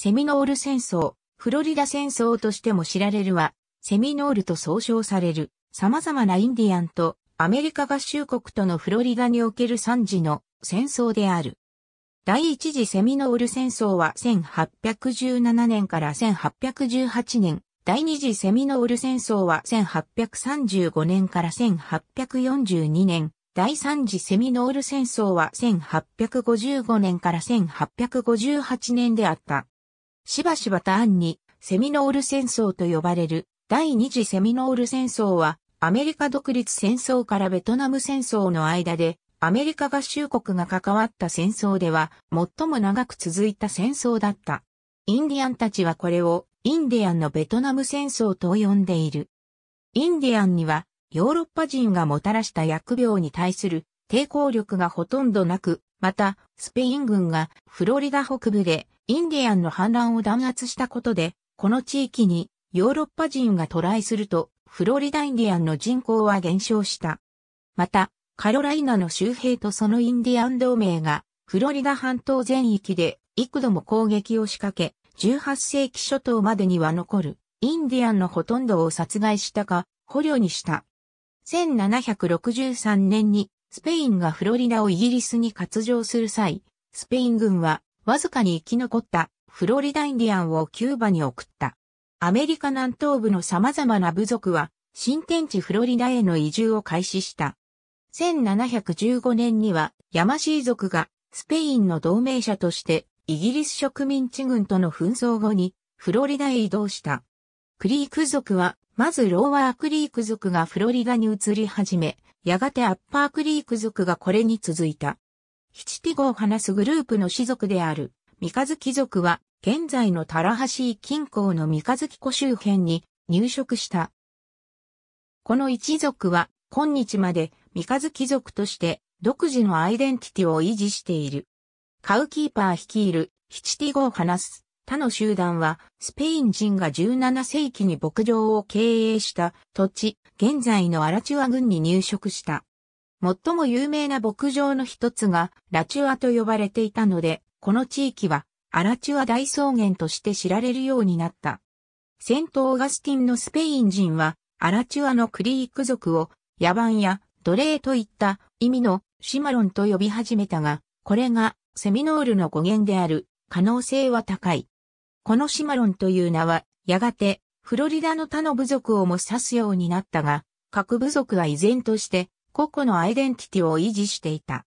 セミノール戦争、フロリダ戦争としても知られるは、セミノールと総称される、様々なインディアンとアメリカ合衆国とのフロリダにおける惨事の戦争である。第一次セミノール戦争は1817年から1818年、第二次セミノール戦争は1835年から1842年、第三次セミノール戦争は1855年から1858年であった。しばしば単に、セミノール戦争と呼ばれる、第二次セミノール戦争は、アメリカ独立戦争からベトナム戦争の間で、アメリカ合衆国が関わった戦争では、最も長く続いた戦争だった。インディアンたちはこれを、インディアンのベトナム戦争と呼んでいる。インディアンには、ヨーロッパ人がもたらした薬病に対する抵抗力がほとんどなく、また、スペイン軍がフロリダ北部でインディアンの反乱を弾圧したことで、この地域にヨーロッパ人が渡来すると、フロリダインディアンの人口は減少した。また、カロライナの周辺とそのインディアン同盟が、フロリダ半島全域で幾度も攻撃を仕掛け、18世紀初頭までには残る、インディアンのほとんどを殺害したか、捕虜にした。1763年にスペインがフロリダをイギリスに割譲する際、スペイン軍はわずかに生き残ったフロリダインディアンをキューバに送った。アメリカ南東部の様々な部族は新天地フロリダへの移住を開始した。1715年にはヤマシー族がスペインの同盟者としてイギリス植民地軍との紛争後にフロリダへ移動した。クリーク族はまずローワークリーク族がフロリダに移り始め、やがてアッパークリーク族がこれに続いた。七ティ語を話すグループの氏族である、三日月族は、現在のタラハシー近郊の三日月湖周辺に入植した。この一族は、今日まで三日月族として独自のアイデンティティを維持している。カウキーパー率いる七ティ語を話す他の集団は、スペイン人が17世紀に牧場を経営した土地、現在のアラチュア郡に入植した。最も有名な牧場の一つが、ラチュアと呼ばれていたので、この地域は、アラチュア大草原として知られるようになった。セント・オーガスティンのスペイン人は、アラチュアのクリーク族を、野蛮や奴隷といった意味のシマロンと呼び始めたが、これがセミノールの語源である可能性は高い。このシマロンという名は、やがて、フロリダの他の部族をも指すようになったが、各部族は依然として、個々のアイデンティティを維持していた。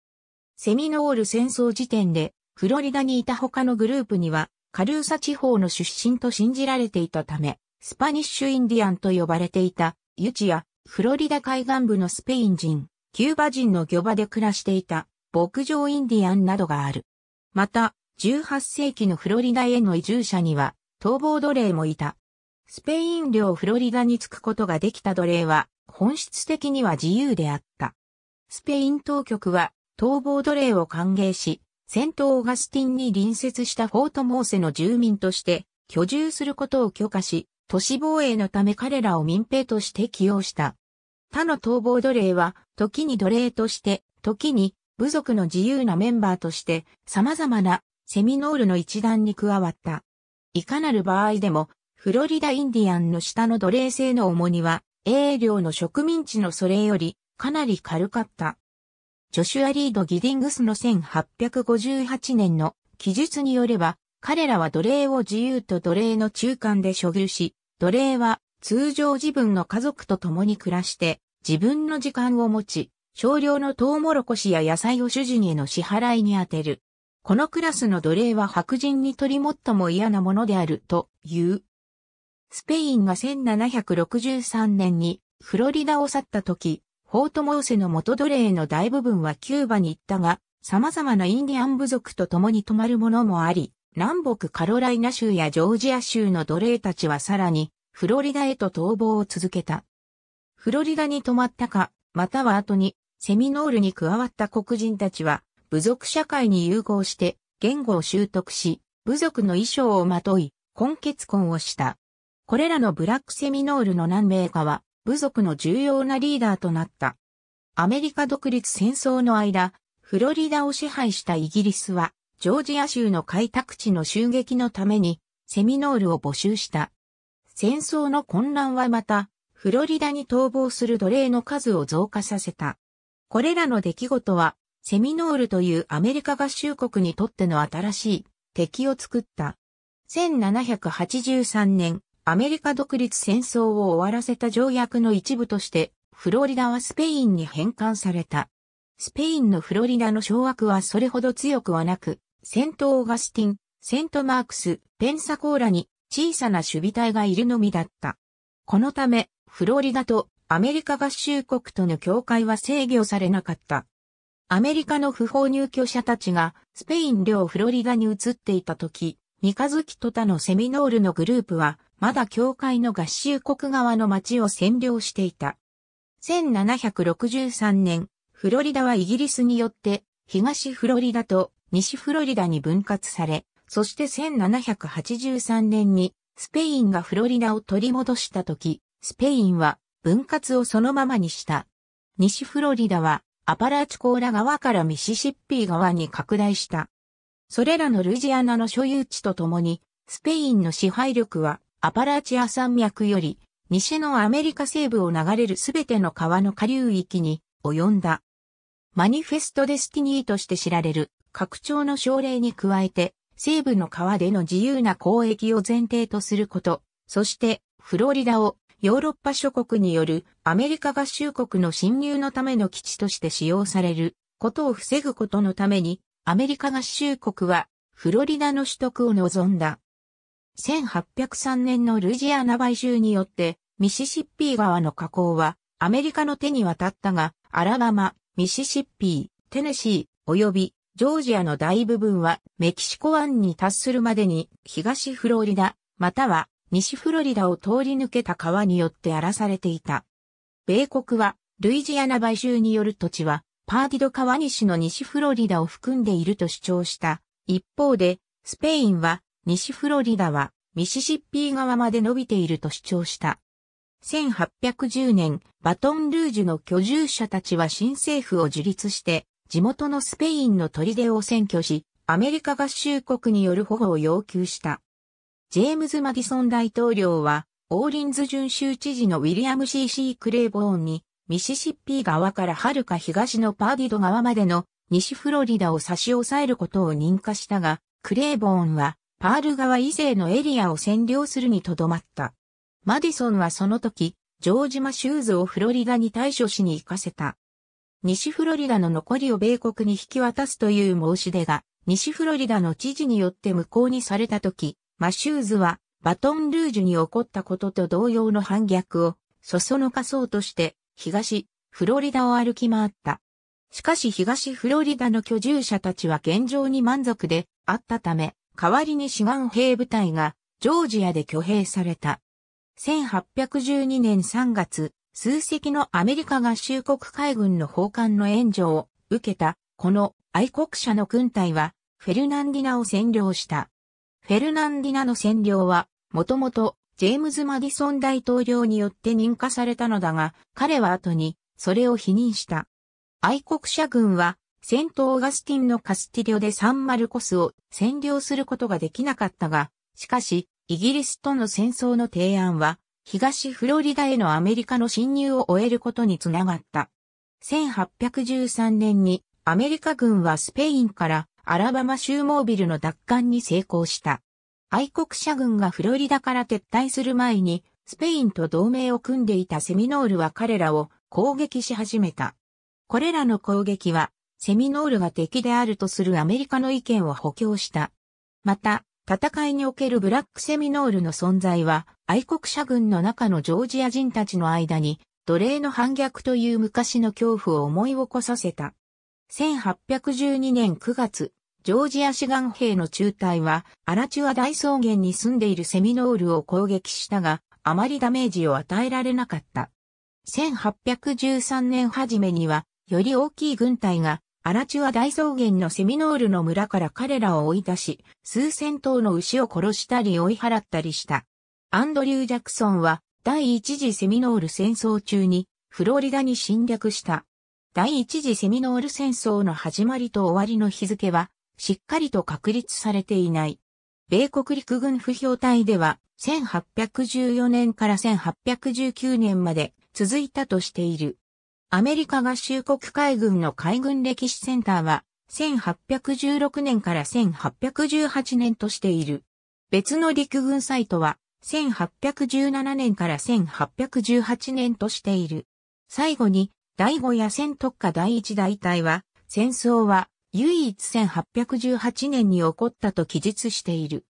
セミノール戦争時点で、フロリダにいた他のグループには、カルーサ地方の出身と信じられていたため、スパニッシュインディアンと呼ばれていた、ユチや、フロリダ海岸部のスペイン人、キューバ人の漁場で暮らしていた、牧場インディアンなどがある。また、18世紀のフロリダへの移住者には、逃亡奴隷もいた。スペイン領フロリダに着くことができた奴隷は、本質的には自由であった。スペイン当局は、逃亡奴隷を歓迎し、セント・オーガスティンに隣接したフォート・モーセの住民として、居住することを許可し、都市防衛のため彼らを民兵として起用した。他の逃亡奴隷は、時に奴隷として、時に部族の自由なメンバーとして、様々なセミノールの一団に加わった。いかなる場合でも、フロリダインディアンの下の奴隷制の重荷は、英領の植民地のそれより、かなり軽かった。ジョシュア・リード・ギディングスの1858年の記述によれば、彼らは奴隷を自由と奴隷の中間で所有し、奴隷は通常自分の家族と共に暮らして、自分の時間を持ち、少量のトウモロコシや野菜を主人への支払いに充てる。このクラスの奴隷は白人にとりもっとも嫌なものであるという。スペインが1763年にフロリダを去った時、フォートモーセの元奴隷の大部分はキューバに行ったが、様々なインディアン部族と共に泊まるものもあり、南北カロライナ州やジョージア州の奴隷たちはさらにフロリダへと逃亡を続けた。フロリダに泊まったか、または後にセミノールに加わった黒人たちは部族社会に融合して言語を習得し、部族の衣装をまとい、根結婚をした。これらのブラックセミノールの何名かは、部族の重要なリーダーとなった。アメリカ独立戦争の間、フロリダを支配したイギリスは、ジョージア州の開拓地の襲撃のために、セミノールを募集した。戦争の混乱はまた、フロリダに逃亡する奴隷の数を増加させた。これらの出来事は、セミノールというアメリカ合衆国にとっての新しい敵を作った。1783年、アメリカ独立戦争を終わらせた条約の一部として、フロリダはスペインに返還された。スペインのフロリダの掌握はそれほど強くはなく、セント・オーガスティン、セント・マークス、ペンサコーラに小さな守備隊がいるのみだった。このため、フロリダとアメリカ合衆国との境界は制御されなかった。アメリカの不法入居者たちがスペイン領フロリダに移っていた時、三日月と他のセミノールのグループは、まだ教会の合衆国側の町を占領していた。1763年、フロリダはイギリスによって、東フロリダと西フロリダに分割され、そして1783年にスペインがフロリダを取り戻した時、スペインは分割をそのままにした。西フロリダはアパラチコーラ側からミシシッピー側に拡大した。それらのルジアナの所有地とともに、スペインの支配力はアパラチア山脈より西のアメリカ西部を流れるすべての川の下流域に及んだ。マニフェストデスティニーとして知られる拡張の奨励に加えて、西部の川での自由な交易を前提とすること、そしてフロリダをヨーロッパ諸国によるアメリカ合衆国の侵入のための基地として使用されることを防ぐことのために、アメリカ合衆国はフロリダの取得を望んだ。1803年のルジアナ買収によって、ミシシッピー川の河口はアメリカの手に渡ったが、アラバマ、ミシシッピー、テネシー、及びジョージアの大部分はメキシコ湾に達するまでに東フロリダ、または西フロリダを通り抜けた川によって荒らされていた。米国は、ルイジアナ買収による土地は、パーティド川西の西フロリダを含んでいると主張した。一方で、スペインは、西フロリダは、ミシシッピー川まで伸びていると主張した。1810年、バトンルージュの居住者たちは新政府を樹立して、地元のスペインの砦を占拠し、アメリカ合衆国による保護を要求した。ジェームズ・マディソン大統領は、オーリンズ準州知事のウィリアム・ C.C. クレーボーンに、ミシシッピー側から遥か東のパーディド側までの西フロリダを差し押さえることを認可したが、クレーボーンは、パール川以西のエリアを占領するにとどまった。マディソンはその時、ジョージ・マシューズをフロリダに対処しに行かせた。西フロリダの残りを米国に引き渡すという申し出が、西フロリダの知事によって無効にされた時、マシューズはバトンルージュに起こったことと同様の反逆をそそのかそうとして東フロリダを歩き回った。しかし東フロリダの居住者たちは現状に満足であったため、代わりに志願兵部隊がジョージアで挙兵された。1812年3月、数隻のアメリカ合衆国海軍の砲艦の援助を受けた、この愛国者の軍隊は、フェルナンディナを占領した。フェルナンディナの占領は、もともとジェームズ・マディソン大統領によって認可されたのだが、彼は後にそれを否認した。愛国者軍は、セント・オーガスティンのカスティリョでサン・マルコスを占領することができなかったが、しかし、イギリスとの戦争の提案は、東フロリダへのアメリカの侵入を終えることにつながった。1813年にアメリカ軍はスペインからアラバマ州モービルの奪還に成功した。愛国者軍がフロリダから撤退する前に、スペインと同盟を組んでいたセミノールは彼らを攻撃し始めた。これらの攻撃は、セミノールが敵であるとするアメリカの意見を補強した。また、戦いにおけるブラックセミノールの存在は、愛国者軍の中のジョージア人たちの間に、奴隷の反逆という昔の恐怖を思い起こさせた。1812年9月、ジョージア志願兵の中隊は、アラチュア大草原に住んでいるセミノールを攻撃したが、あまりダメージを与えられなかった。1813年初めには、より大きい軍隊が、アラチュア大草原のセミノールの村から彼らを追い出し、数千頭の牛を殺したり追い払ったりした。アンドリュー・ジャクソンは、第一次セミノール戦争中に、フロリダに侵略した。第一次セミノール戦争の始まりと終わりの日付は、しっかりと確立されていない。米国陸軍不評隊では、1814年から1819年まで続いたとしている。アメリカ合衆国海軍の海軍歴史センターは、1816年から1818年としている。別の陸軍サイトは、1817年から1818年としている。最後に、第五野戦特化第一大隊は、戦争は唯一1818年に起こったと記述している。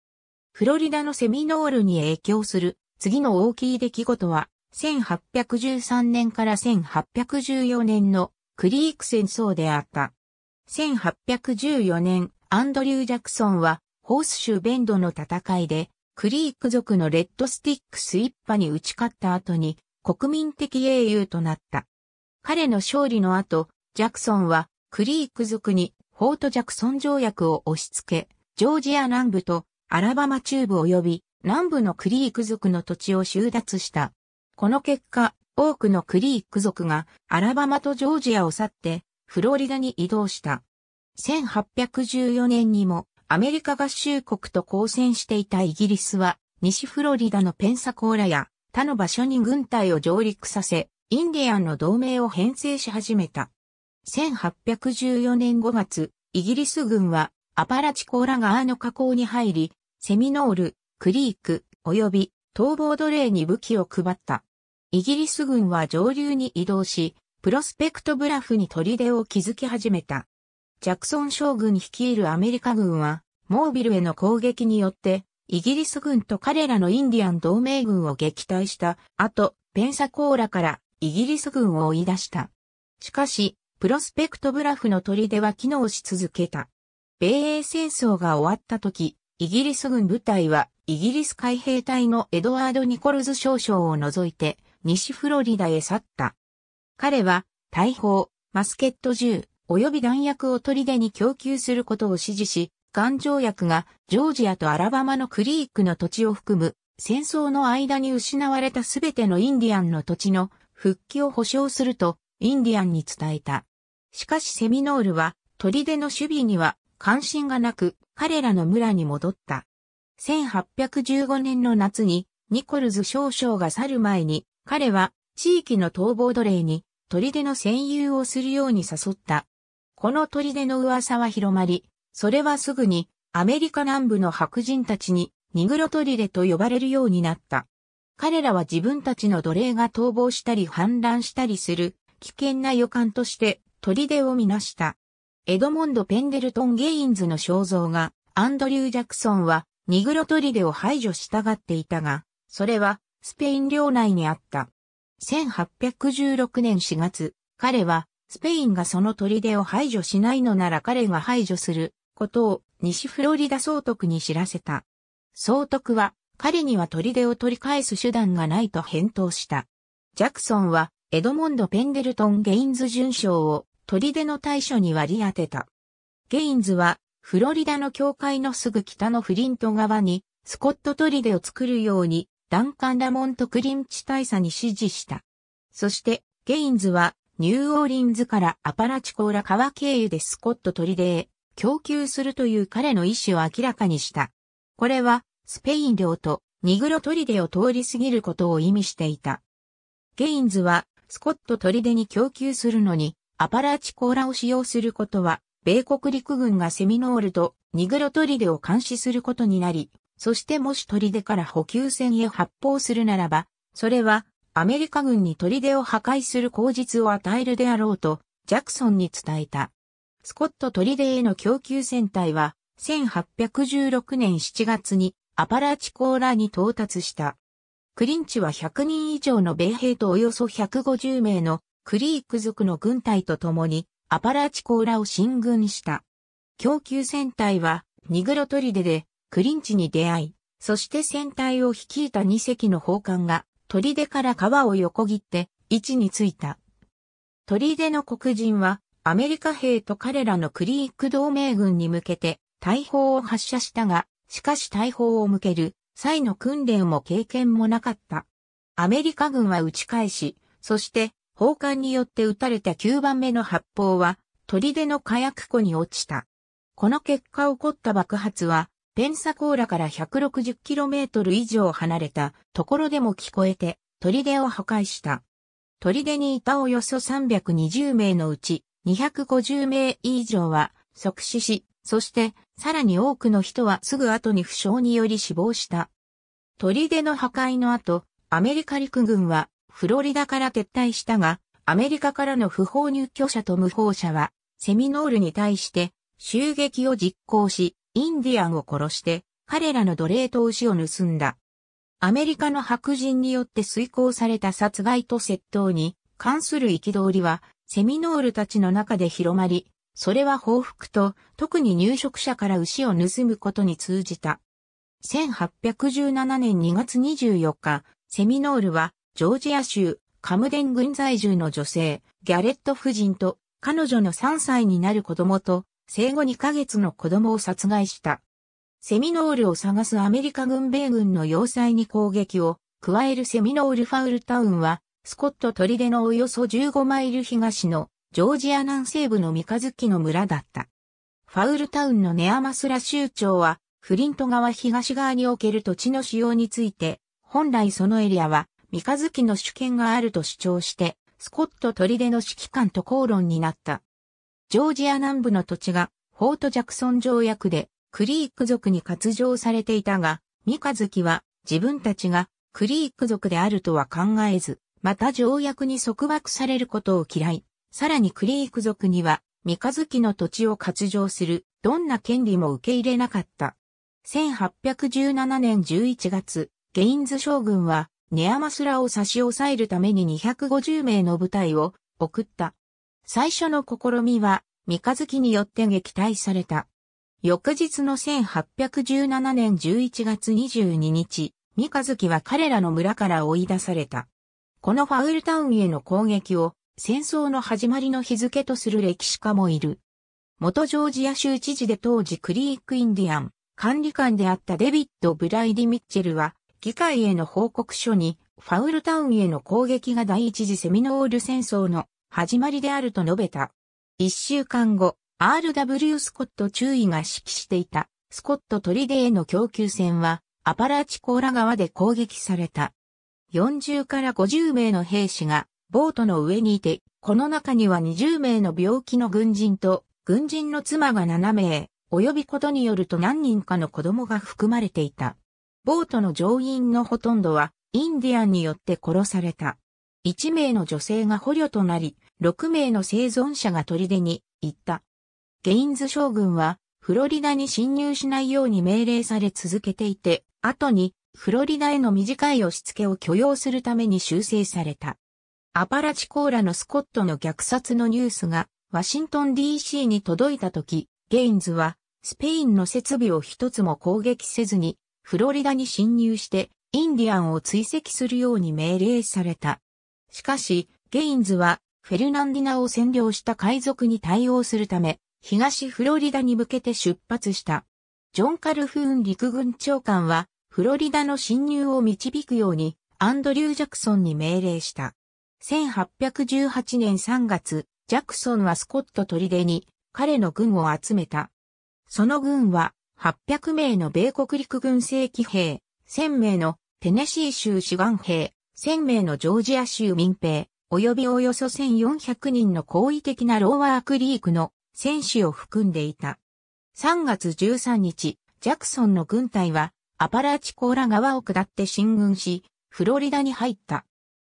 フロリダのセミノールに影響する次の大きい出来事は、1813年から1814年のクリーク戦争であった。1814年、アンドリュー・ジャクソンは、ホース州ベンドの戦いで、クリーク族のレッドスティックス一派に打ち勝った後に、国民的英雄となった。彼の勝利の後、ジャクソンはクリーク族にフォートジャクソン条約を押し付け、ジョージア南部とアラバマ中部及び南部のクリーク族の土地を収奪した。この結果、多くのクリーク族がアラバマとジョージアを去ってフロリダに移動した。1814年にもアメリカ合衆国と交戦していたイギリスは西フロリダのペンサコーラや他の場所に軍隊を上陸させ、インディアンの同盟を編成し始めた。1814年5月、イギリス軍はアパラチコーラ川の河口に入り、セミノール、クリーク、及び逃亡奴隷に武器を配った。イギリス軍は上流に移動し、プロスペクトブラフに砦を築き始めた。ジャクソン将軍率いるアメリカ軍は、モービルへの攻撃によって、イギリス軍と彼らのインディアン同盟軍を撃退した後、ペンサコーラからイギリス軍を追い出した。しかし、プロスペクトブラフの砦は機能し続けた。米英戦争が終わった時、イギリス軍部隊はイギリス海兵隊のエドワード・ニコルズ少将を除いて西フロリダへ去った。彼は大砲、マスケット銃、及び弾薬を砦に供給することを指示し、ガン条約がジョージアとアラバマのクリークの土地を含む戦争の間に失われたすべてのインディアンの土地の復帰を保証すると、インディアンに伝えた。しかしセミノールは、砦の守備には関心がなく、彼らの村に戻った。1815年の夏に、ニコルズ少将が去る前に、彼は地域の逃亡奴隷に、砦の占有をするように誘った。この砦の噂は広まり、それはすぐにアメリカ南部の白人たちにニグロ砦と呼ばれるようになった。彼らは自分たちの奴隷が逃亡したり反乱したりする危険な予感として砦を見なした。エドモンド・ペンデルトン・ゲインズの肖像がアンドリュー・ジャクソンはニグロ砦を排除したがっていたが、それはスペイン領内にあった。1816年4月、彼はスペインがその砦を排除しないのなら彼が排除することを西フロリダ総督に知らせた。総督は彼には砦を取り返す手段がないと返答した。ジャクソンは、エドモンド・ペンデルトン・ゲインズ准将を、砦の対処に割り当てた。ゲインズは、フロリダの教会のすぐ北のフリント側に、スコット砦を作るように、ダンカン・ラモント・クリンチ大佐に指示した。そして、ゲインズは、ニューオーリンズからアパラチコーラ川経由でスコット砦へ供給するという彼の意思を明らかにした。これはスペイン領とニグロトリデを通り過ぎることを意味していた。ゲインズはスコットトリデに供給するのにアパラーチコーラを使用することは米国陸軍がセミノールとニグロトリデを監視することになり、そしてもしトリデから補給船へ発砲するならば、それはアメリカ軍にトリデを破壊する口実を与えるであろうとジャクソンに伝えた。スコットトリデへの供給船体は1816年7月にアパラチコーラに到達した。クリンチは100人以上の米兵とおよそ150名のクリーク族の軍隊と共にアパラチコーラを進軍した。供給船隊はニグロトリデでクリンチに出会い、そして船隊を率いた2隻の砲艦が砦から川を横切って位置についた。砦の黒人はアメリカ兵と彼らのクリーク同盟軍に向けて大砲を発射したがしかし大砲を向ける際の訓練も経験もなかった。アメリカ軍は打ち返し、そして砲艦によって撃たれた9番目の発砲は、砦の火薬庫に落ちた。この結果起こった爆発は、ペンサコーラから 160km 以上離れたところでも聞こえて、砦を破壊した。砦にいたおよそ320名のうち、250名以上は即死し、そしてさらに多くの人はすぐ後に負傷により死亡した。砦の破壊の後、アメリカ陸軍はフロリダから撤退したが、アメリカからの不法入居者と無法者は、セミノールに対して襲撃を実行し、インディアンを殺して、彼らの奴隷と牛を盗んだ。アメリカの白人によって遂行された殺害と窃盗に関する憤りは、セミノールたちの中で広まり、それは報復と、特に入植者から牛を盗むことに通じた。1817年2月24日、セミノールは、ジョージア州、カムデン郡在住の女性、ギャレット夫人と、彼女の3歳になる子供と、生後2ヶ月の子供を殺害した。セミノールを探すアメリカ軍米軍の要塞に攻撃を、加えるセミノールファウルタウンは、スコット砦のおよそ15マイル東のジョージア南西部の三日月の村だった。ファウルタウンのネアマスラ州長は、フリント川東側における土地の使用について、本来そのエリアは三日月の主権があると主張して、スコット砦の指揮官と口論になった。ジョージア南部の土地が、フォート・ジャクソン条約で、クリーク族に割譲されていたが、三日月は自分たちがクリーク族であるとは考えず、また条約に束縛されることを嫌い、さらにクリーク族には、三日月の土地を割譲する、どんな権利も受け入れなかった。1817年11月、ゲインズ将軍は、ネアマスラを差し押さえるために250名の部隊を送った。最初の試みは、三日月によって撃退された。翌日の1817年11月22日、三日月は彼らの村から追い出された。このファウルタウンへの攻撃を戦争の始まりの日付とする歴史家もいる。元ジョージア州知事で当時クリークインディアン管理官であったデビッド・ブライディ・ミッチェルは議会への報告書にファウルタウンへの攻撃が第一次セミノール戦争の始まりであると述べた。一週間後、RW スコット注意が指揮していたスコットトリデへの供給船はアパラチコーラ川で攻撃された。40から50名の兵士がボートの上にいて、この中には20名の病気の軍人と、軍人の妻が7名、及びことによると何人かの子供が含まれていた。ボートの乗員のほとんどは、インディアンによって殺された。1名の女性が捕虜となり、6名の生存者が砦に行った。ゲインズ将軍は、フロリダに侵入しないように命令され続けていて、後に、フロリダへの短い押し付けを許容するために修正された。アパラチコーラのスコットの虐殺のニュースがワシントン DC に届いた時、ゲインズはスペインの設備を一つも攻撃せずにフロリダに侵入してインディアンを追跡するように命令された。しかし、ゲインズはフェルナンディナを占領した海賊に対応するため、東フロリダに向けて出発した。ジョン・カルフーン陸軍長官は、フロリダの侵入を導くように、アンドリュー・ジャクソンに命令した。1818年3月、ジャクソンはスコット砦に彼の軍を集めた。その軍は800名の米国陸軍正規兵、1000名のテネシー州志願兵、1000名のジョージア州民兵、及びおよそ1400人の好意的なローワークリークの戦士を含んでいた。3月13日、ジャクソンの軍隊はアパラチコーラ川を下って進軍し、フロリダに入った。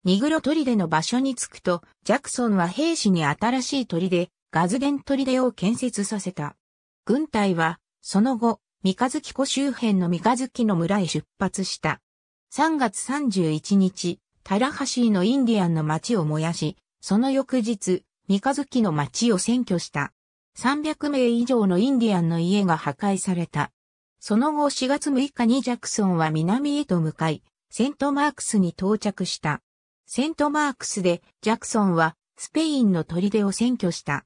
ニグロ砦の場所に着くと、ジャクソンは兵士に新しい砦、ガズデン砦を建設させた。軍隊は、その後、三日月湖周辺の三日月の村へ出発した。3月31日、タラハシーのインディアンの町を燃やし、その翌日、三日月の町を占拠した。300名以上のインディアンの家が破壊された。その後4月6日にジャクソンは南へと向かい、セントマークスに到着した。セントマークスでジャクソンはスペインの砦を占拠した。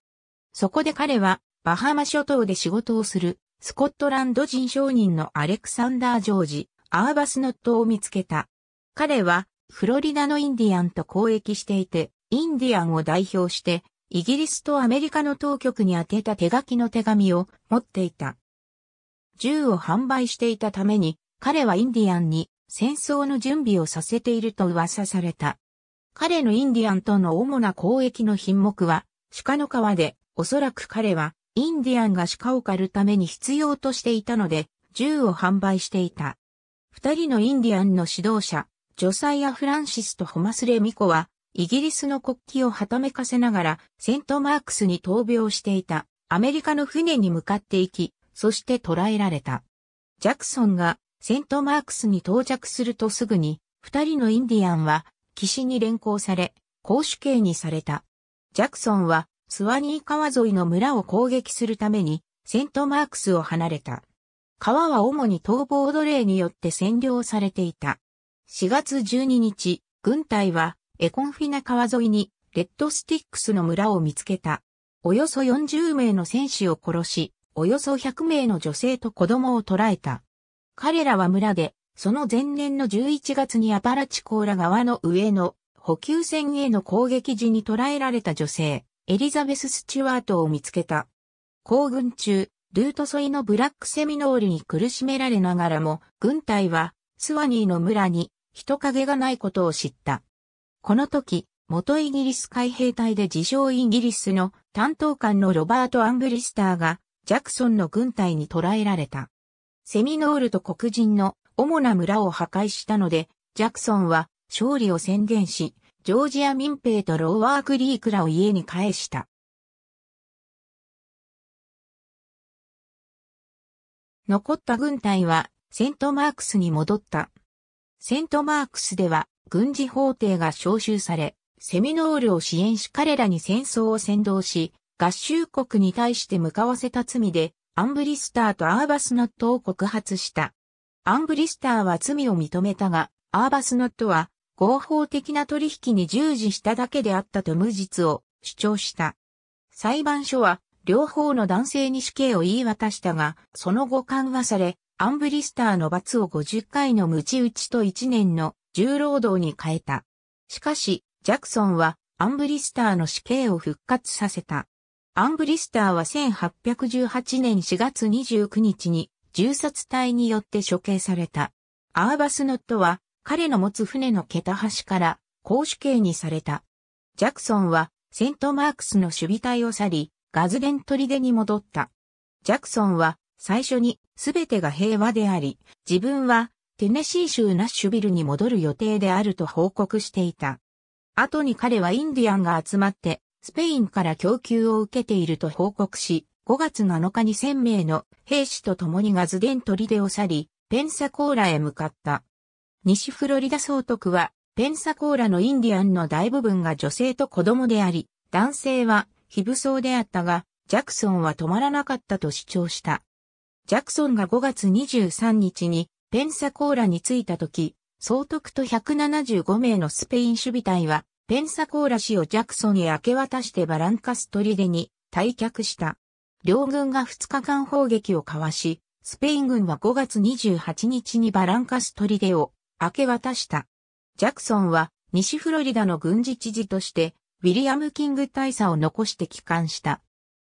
そこで彼はバハマ諸島で仕事をするスコットランド人商人のアレクサンダー・ジョージ、アーバスノットを見つけた。彼はフロリダのインディアンと交易していて、インディアンを代表してイギリスとアメリカの当局に宛てた手書きの手紙を持っていた。銃を販売していたために彼はインディアンに戦争の準備をさせていると噂された。彼のインディアンとの主な交易の品目は、鹿の皮で、おそらく彼は、インディアンが鹿を狩るために必要としていたので、銃を販売していた。二人のインディアンの指導者、ジョサイア・フランシスとホマスレ・ミコは、イギリスの国旗をはためかせながら、セントマークスに闘病していた、アメリカの船に向かって行き、そして捕らえられた。ジャクソンが、セントマークスに到着するとすぐに、二人のインディアンは、岸に連行され、公主刑にされた。ジャクソンは、スワニー川沿いの村を攻撃するために、セントマークスを離れた。川は主に逃亡奴隷によって占領されていた。4月12日、軍隊は、エコンフィナ川沿いに、レッドスティックスの村を見つけた。およそ40名の戦士を殺し、およそ100名の女性と子供を捕らえた。彼らは村でその前年の11月にアパラチコーラ川の上の補給船への攻撃時に捕らえられた女性、エリザベス・スチュワートを見つけた。行軍中、ルート沿いのブラックセミノールに苦しめられながらも、軍隊はスワニーの村に人影がないことを知った。この時、元イギリス海兵隊で自称イギリスの担当官のロバート・アングリスターがジャクソンの軍隊に捕らえられた。セミノールと黒人の主な村を破壊したので、ジャクソンは勝利を宣言し、ジョージア民兵とローワークリークらを家に返した。残った軍隊はセントマークスに戻った。セントマークスでは軍事法廷が招集され、セミノールを支援し彼らに戦争を先導し、合衆国に対して向かわせた罪で、アンブリスターとアーバスナットを告発した。アンブリスターは罪を認めたが、アーバスノットは合法的な取引に従事しただけであったと無実を主張した。裁判所は両方の男性に死刑を言い渡したが、その後緩和され、アンブリスターの罰を50回の無知打ちと1年の重労働に変えた。しかし、ジャクソンはアンブリスターの死刑を復活させた。アンブリスターは1818年4月29日に銃殺隊によって処刑された。アーバスノットは彼の持つ船の桁端から公主刑にされた。ジャクソンはセントマークスの守備隊を去り、ガズデン砦に戻った。ジャクソンは最初に全てが平和であり、自分はテネシー州ナッシュビルに戻る予定であると報告していた。後に彼はインディアンが集まってスペインから供給を受けていると報告し、5月7日に1000名の兵士と共にガズデン取りデを去り、ペンサコーラへ向かった。西フロリダ総督は、ペンサコーラのインディアンの大部分が女性と子供であり、男性は非武装であったが、ジャクソンは止まらなかったと主張した。ジャクソンが5月23日にペンサコーラに着いた時、総督と175名のスペイン守備隊は、ペンサコーラ氏をジャクソンへ明け渡してバランカストリデに退却した。両軍が2日間砲撃を交わし、スペイン軍は5月28日にバランカストリデを明け渡した。ジャクソンは西フロリダの軍事知事として、ウィリアム・キング大佐を残して帰還した。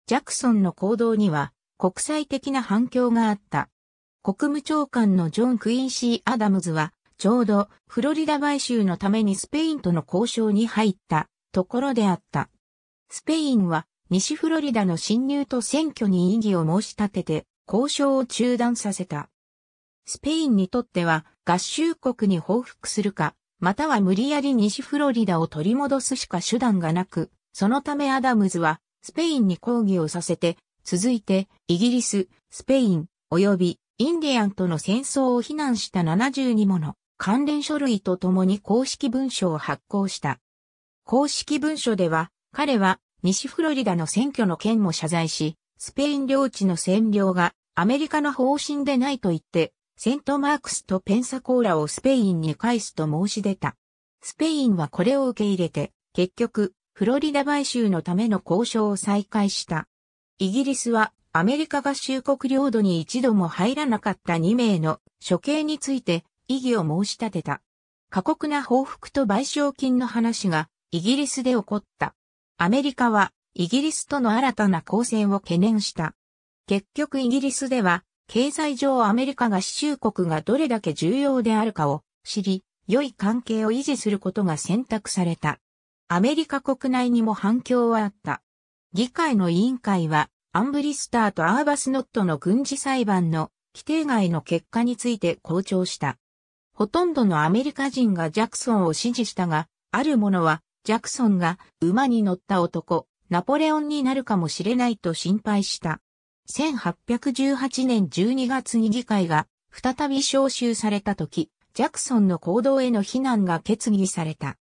ジャクソンの行動には国際的な反響があった。国務長官のジョン・クインシー・アダムズは、ちょうどフロリダ買収のためにスペインとの交渉に入ったところであった。スペインは西フロリダの侵入と選挙に異議を申し立てて、交渉を中断させた。スペインにとっては、合衆国に報復するか、または無理やり西フロリダを取り戻すしか手段がなく、そのためアダムズは、スペインに抗議をさせて、続いて、イギリス、スペイン、及び、インディアンとの戦争を非難した72もの関連書類とともに公式文書を発行した。公式文書では、彼は西フロリダの選挙の件も謝罪し、スペイン領地の占領がアメリカの方針でないと言って、セントマークスとペンサコーラをスペインに返すと申し出た。スペインはこれを受け入れて、結局、フロリダ買収のための交渉を再開した。イギリスはアメリカ合衆国領土に一度も入らなかった2名の処刑について異議を申し立てた。過酷な報復と賠償金の話がイギリスで起こった。アメリカはイギリスとの新たな交戦を懸念した。結局イギリスでは、経済上アメリカが支州国がどれだけ重要であるかを知り、良い関係を維持することが選択された。アメリカ国内にも反響はあった。議会の委員会は、アンブリスターとアーバスノットの軍事裁判の規定外の結果について好調した。ほとんどのアメリカ人がジャクソンを支持したが、ある者はジャクソンが馬に乗った男、ナポレオンになるかもしれないと心配した。1818年12月に議会が再び招集された時、ジャクソンの行動への非難が決議された。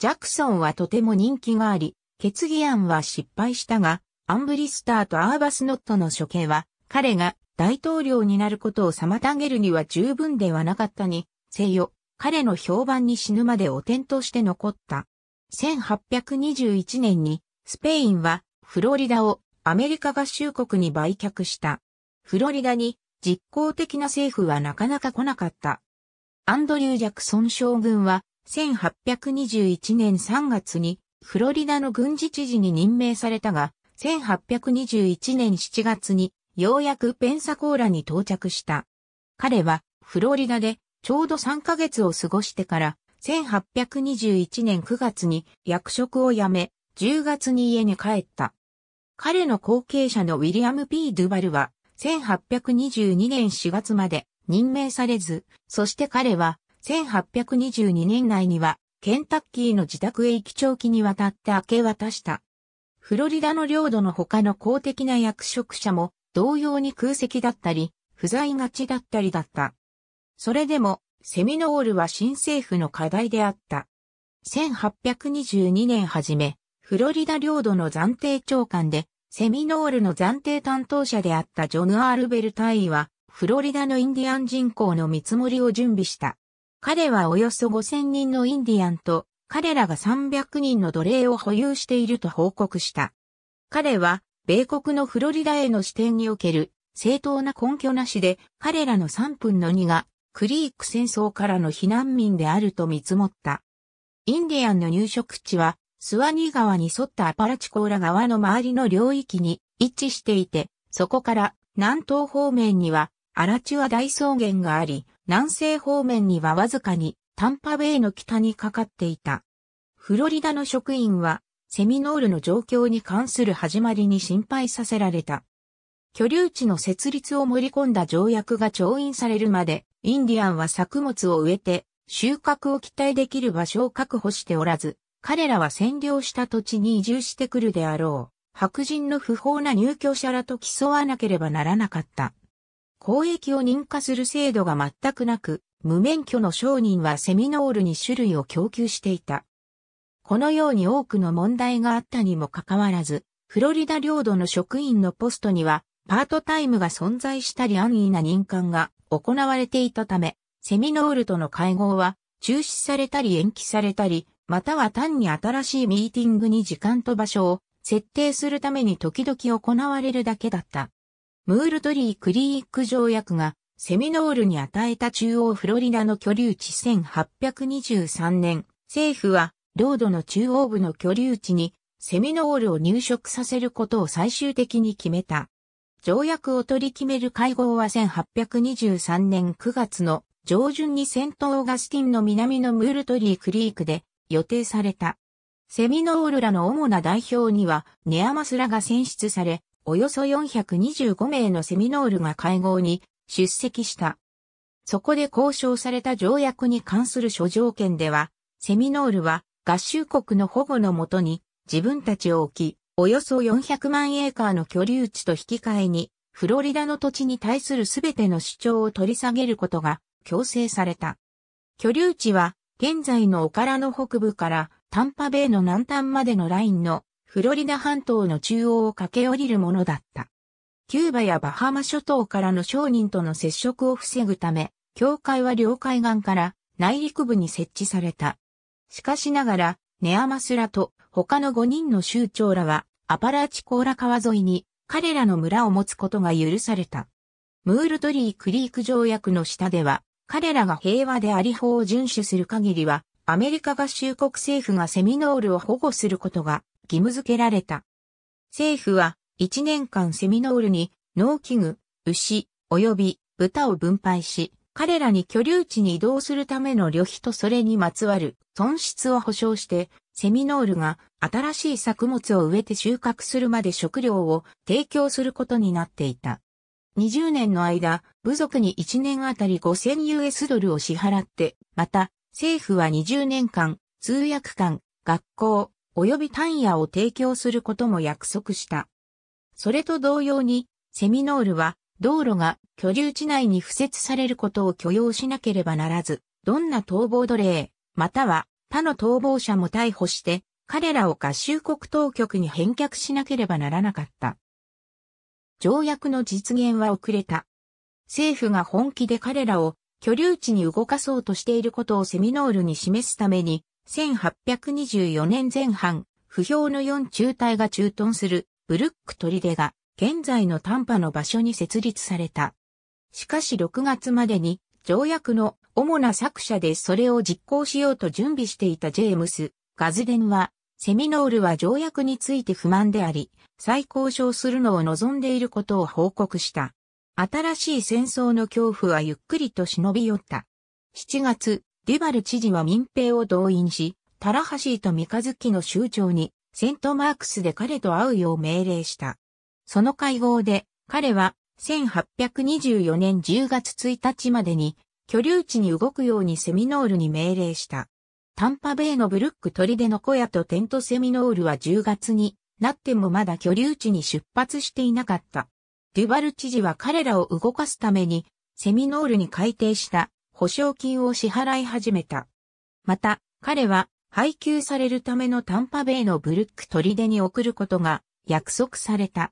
ジャクソンはとても人気があり、決議案は失敗したが、アンブリスターとアーバスノットの処刑は、彼が大統領になることを妨げるには十分ではなかったに、せよ、彼の評判に死ぬまでお点として残った。1821年にスペインはフロリダをアメリカ合衆国に売却した。フロリダに実効的な政府はなかなか来なかった。アンドリュー・ジャクソン将軍は1821年3月にフロリダの軍事知事に任命されたが、1821年7月にようやくペンサコーラに到着した。彼はフロリダでちょうど3ヶ月を過ごしてから1821年9月に役職を辞め、10月に家に帰った。彼の後継者のウィリアム・ P・ ドゥバルは、1822年4月まで任命されず、そして彼は、1822年内には、ケンタッキーの自宅へ行き長期にわたって明け渡した。フロリダの領土の他の公的な役職者も、同様に空席だったり、不在がちだったりだった。それでも、セミノールは新政府の課題であった。1822年はじめ、フロリダ領土の暫定長官で、セミノールの暫定担当者であったジョヌ・アールベル大尉は、フロリダのインディアン人口の見積もりを準備した。彼はおよそ5000人のインディアンと、彼らが300人の奴隷を保有していると報告した。彼は、米国のフロリダへの視点における正当な根拠なしで、彼らの3分の2がクリーク戦争からの避難民であると見積もった。インディアンの入植地は、スワニー川に沿ったアパラチコーラ川の周りの領域に位置していて、そこから南東方面にはアラチュア大草原があり、南西方面にはわずかにタンパベイの北にかかっていた。フロリダの職員は、セミノールの状況に関する始まりに心配させられた。居留地の設立を盛り込んだ条約が調印されるまでインディアンは作物を植えて収穫を期待できる場所を確保しておらず、彼らは占領した土地に移住してくるであろう。白人の不法な入居者らと競わなければならなかった。公益を認可する制度が全くなく、無免許の商人はセミノールに種類を供給していた。このように多くの問題があったにもかかわらず、フロリダ領土の職員のポストには、パートタイムが存在したり安易な任官が行われていたため、セミノールとの会合は中止されたり延期されたり、または単に新しいミーティングに時間と場所を設定するために時々行われるだけだった。ムールトリー・クリーク条約がセミノールに与えた中央フロリダの居留地1823年、政府は領土の中央部の居留地にセミノールを入植させることを最終的に決めた。条約を取り決める会合は1823年9月の上旬にセントオーガスティンの南のムールトリークリークで予定された。セミノールらの主な代表にはネアマスらが選出され、およそ425名のセミノールが会合に出席した。そこで交渉された条約に関する諸条件では、セミノールは合衆国の保護のもとに自分たちを置き、およそ400万エーカーの居留地と引き換えに、フロリダの土地に対するすべての主張を取り下げることが強制された。居留地は、現在のオカラの北部からタンパベイの南端までのラインのフロリダ半島の中央を駆け下りるものだった。キューバやバハマ諸島からの商人との接触を防ぐため、教会は両海岸から内陸部に設置された。しかしながら、ネアマスラと他の5人の州長らは、アパラーチコーラ川沿いに、彼らの村を持つことが許された。ムールドリークリーク条約の下では、彼らが平和であり法を遵守する限りは、アメリカ合衆国政府がセミノールを保護することが義務付けられた。政府は、1年間セミノールに、農機具、牛、及び豚を分配し、彼らに居留地に移動するための旅費とそれにまつわる損失を保障して、セミノールが新しい作物を植えて収穫するまで食料を提供することになっていた。20年の間、部族に1年あたり 5000US ドルを支払って、また、政府は20年間、通訳館、学校、及び単野を提供することも約束した。それと同様に、セミノールは、道路が居留地内に付設されることを許容しなければならず、どんな逃亡奴隷、または他の逃亡者も逮捕して、彼らを合衆国当局に返却しなければならなかった。条約の実現は遅れた。政府が本気で彼らを居留地に動かそうとしていることをセミノールに示すために、1824年前半、不評の4中隊が駐屯するブルック砦が現在の短波の場所に設立された。しかし6月までに条約の主な作者でそれを実行しようと準備していたジェームス・ガズデンは、セミノールは条約について不満であり、再交渉するのを望んでいることを報告した。新しい戦争の恐怖はゆっくりと忍び寄った。7月、デュバル知事は民兵を動員し、タラハシーと三日月の州長に、セントマークスで彼と会うよう命令した。その会合で、彼は、1824年10月1日までに、居留地に動くようにセミノールに命令した。タンパベイのブルック砦の小屋とテントセミノールは10月になってもまだ居留地に出発していなかった。デュバル知事は彼らを動かすためにセミノールに改定した保証金を支払い始めた。また、彼は配給されるためのタンパベイのブルック砦に送ることが約束された。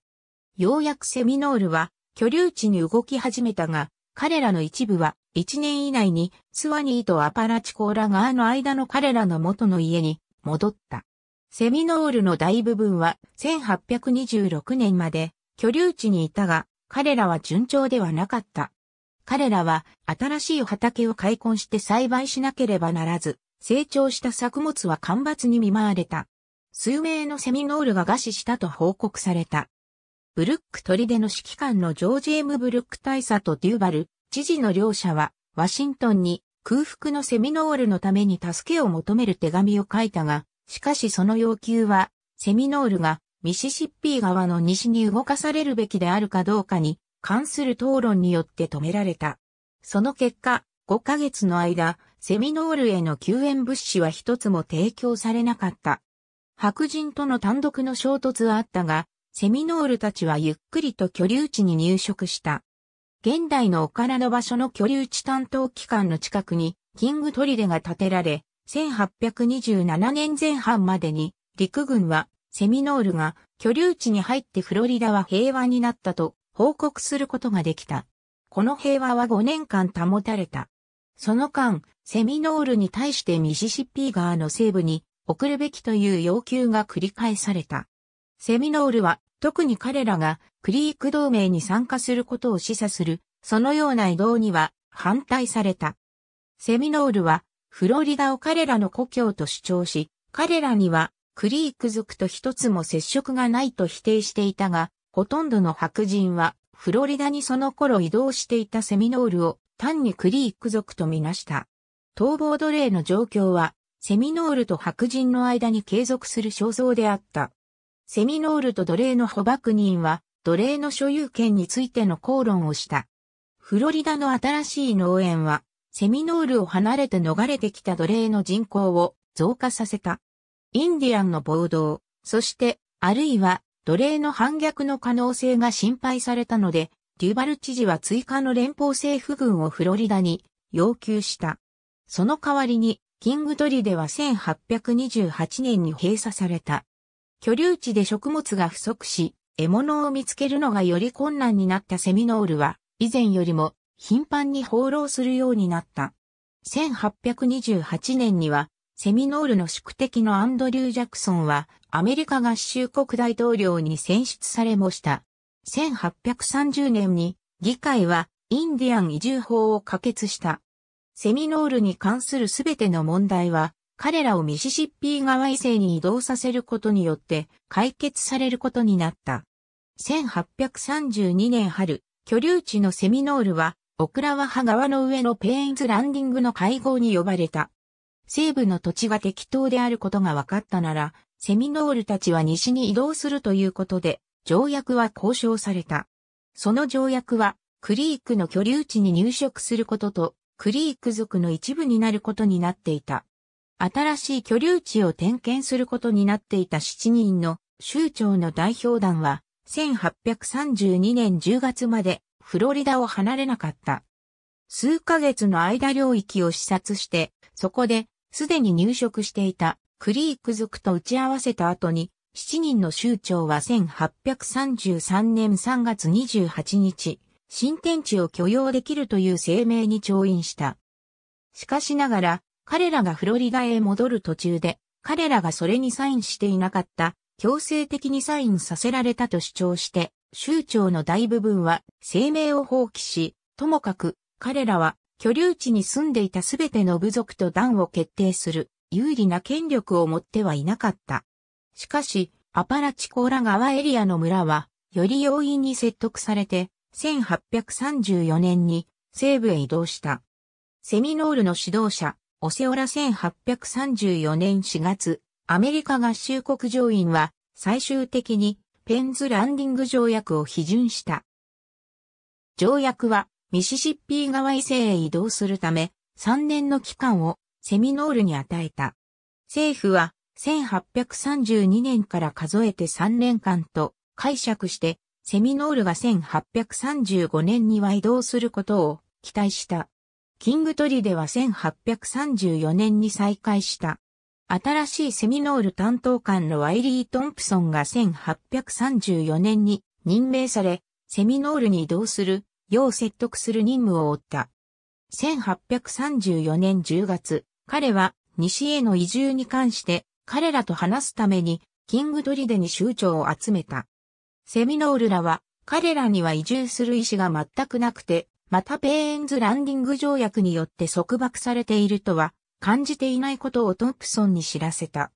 ようやくセミノールは居留地に動き始めたが、彼らの一部は1年以内にスワニーとアパラチコーラ側の間の彼らの元の家に戻った。セミノールの大部分は1826年まで居留地にいたが、彼らは順調ではなかった。彼らは新しい畑を開墾して栽培しなければならず、成長した作物は干ばつに見舞われた。数名のセミノールが餓死したと報告された。ブルック砦の指揮官のジョージ・エム・ブルック大佐とデューバル、知事の両者は、ワシントンに空腹のセミノールのために助けを求める手紙を書いたが、しかしその要求は、セミノールがミシシッピー川の西に動かされるべきであるかどうかに関する討論によって止められた。その結果、5ヶ月の間、セミノールへの救援物資は一つも提供されなかった。白人との単独の衝突はあったが、セミノールたちはゆっくりと居留地に入植した。現代のおからの場所の居留地担当機関の近くに、キング砦が建てられ、1827年前半までに、陸軍は、セミノールが居留地に入ってフロリダは平和になったと報告することができた。この平和は5年間保たれた。その間、セミノールに対してミシシッピー川の西部に送るべきという要求が繰り返された。セミノールは特に彼らがクリーク同盟に参加することを示唆する、そのような移動には反対された。セミノールは、フロリダを彼らの故郷と主張し、彼らには、クリーク族と一つも接触がないと否定していたが、ほとんどの白人は、フロリダにその頃移動していたセミノールを単にクリーク族とみなした。逃亡奴隷の状況は、セミノールと白人の間に継続する肖像であった。セミノールと奴隷の捕縛人は、奴隷の所有権についての口論をした。フロリダの新しい農園は、セミノールを離れて逃れてきた奴隷の人口を増加させた。インディアンの暴動、そして、あるいは奴隷の反逆の可能性が心配されたので、デュバル知事は追加の連邦政府軍をフロリダに要求した。その代わりに、キングトリでは1828年に閉鎖された。居留地で食物が不足し、獲物を見つけるのがより困難になったセミノールは、以前よりも頻繁に放浪するようになった。1828年には、セミノールの宿敵のアンドリュー・ジャクソンは、アメリカ合衆国大統領に選出されもした。1830年に、議会は、インディアン移住法を可決した。セミノールに関するすべての問題は、彼らをミシシッピー川以西に移動させることによって解決されることになった。1832年春、居留地のセミノールは、オクラワハ川の上のペインズランディングの会合に呼ばれた。西部の土地が適当であることが分かったなら、セミノールたちは西に移動するということで、条約は交渉された。その条約は、クリークの居留地に入植することと、クリーク族の一部になることになっていた。新しい居留地を点検することになっていた7人の州長の代表団は1832年10月までフロリダを離れなかった。数ヶ月の間領域を視察して、そこで、すでに入植していたクリーク族と打ち合わせた後に、7人の州長は1833年3月28日、新天地を許容できるという声明に調印した。しかしながら、彼らがフロリダへ戻る途中で、彼らがそれにサインしていなかった、強制的にサインさせられたと主張して、州長の大部分は声明を放棄し、ともかく彼らは居留地に住んでいたすべての部族と団を決定する有利な権力を持ってはいなかった。しかし、アパラチコーラ川エリアの村は、より容易に説得されて、1834年に西部へ移動した。セミノールの指導者、オセオラ1834年4月、アメリカ合衆国上院は最終的にペンズランディング条約を批准した。条約はミシシッピー川以西へ移動するため3年の期間をセミノールに与えた。政府は1832年から数えて3年間と解釈してセミノールが1835年には移動することを期待した。キングトリでは1834年に再開した。新しいセミノール担当官のワイリー・トンプソンが1834年に任命され、セミノールに移動する、よう説得する任務を負った。1834年10月、彼は西への移住に関して彼らと話すためにキングトリデに州長を集めた。セミノールらは彼らには移住する意思が全くなくてまたペーンズランディング条約によって束縛されているとは感じていないことをトンプソンに知らせた。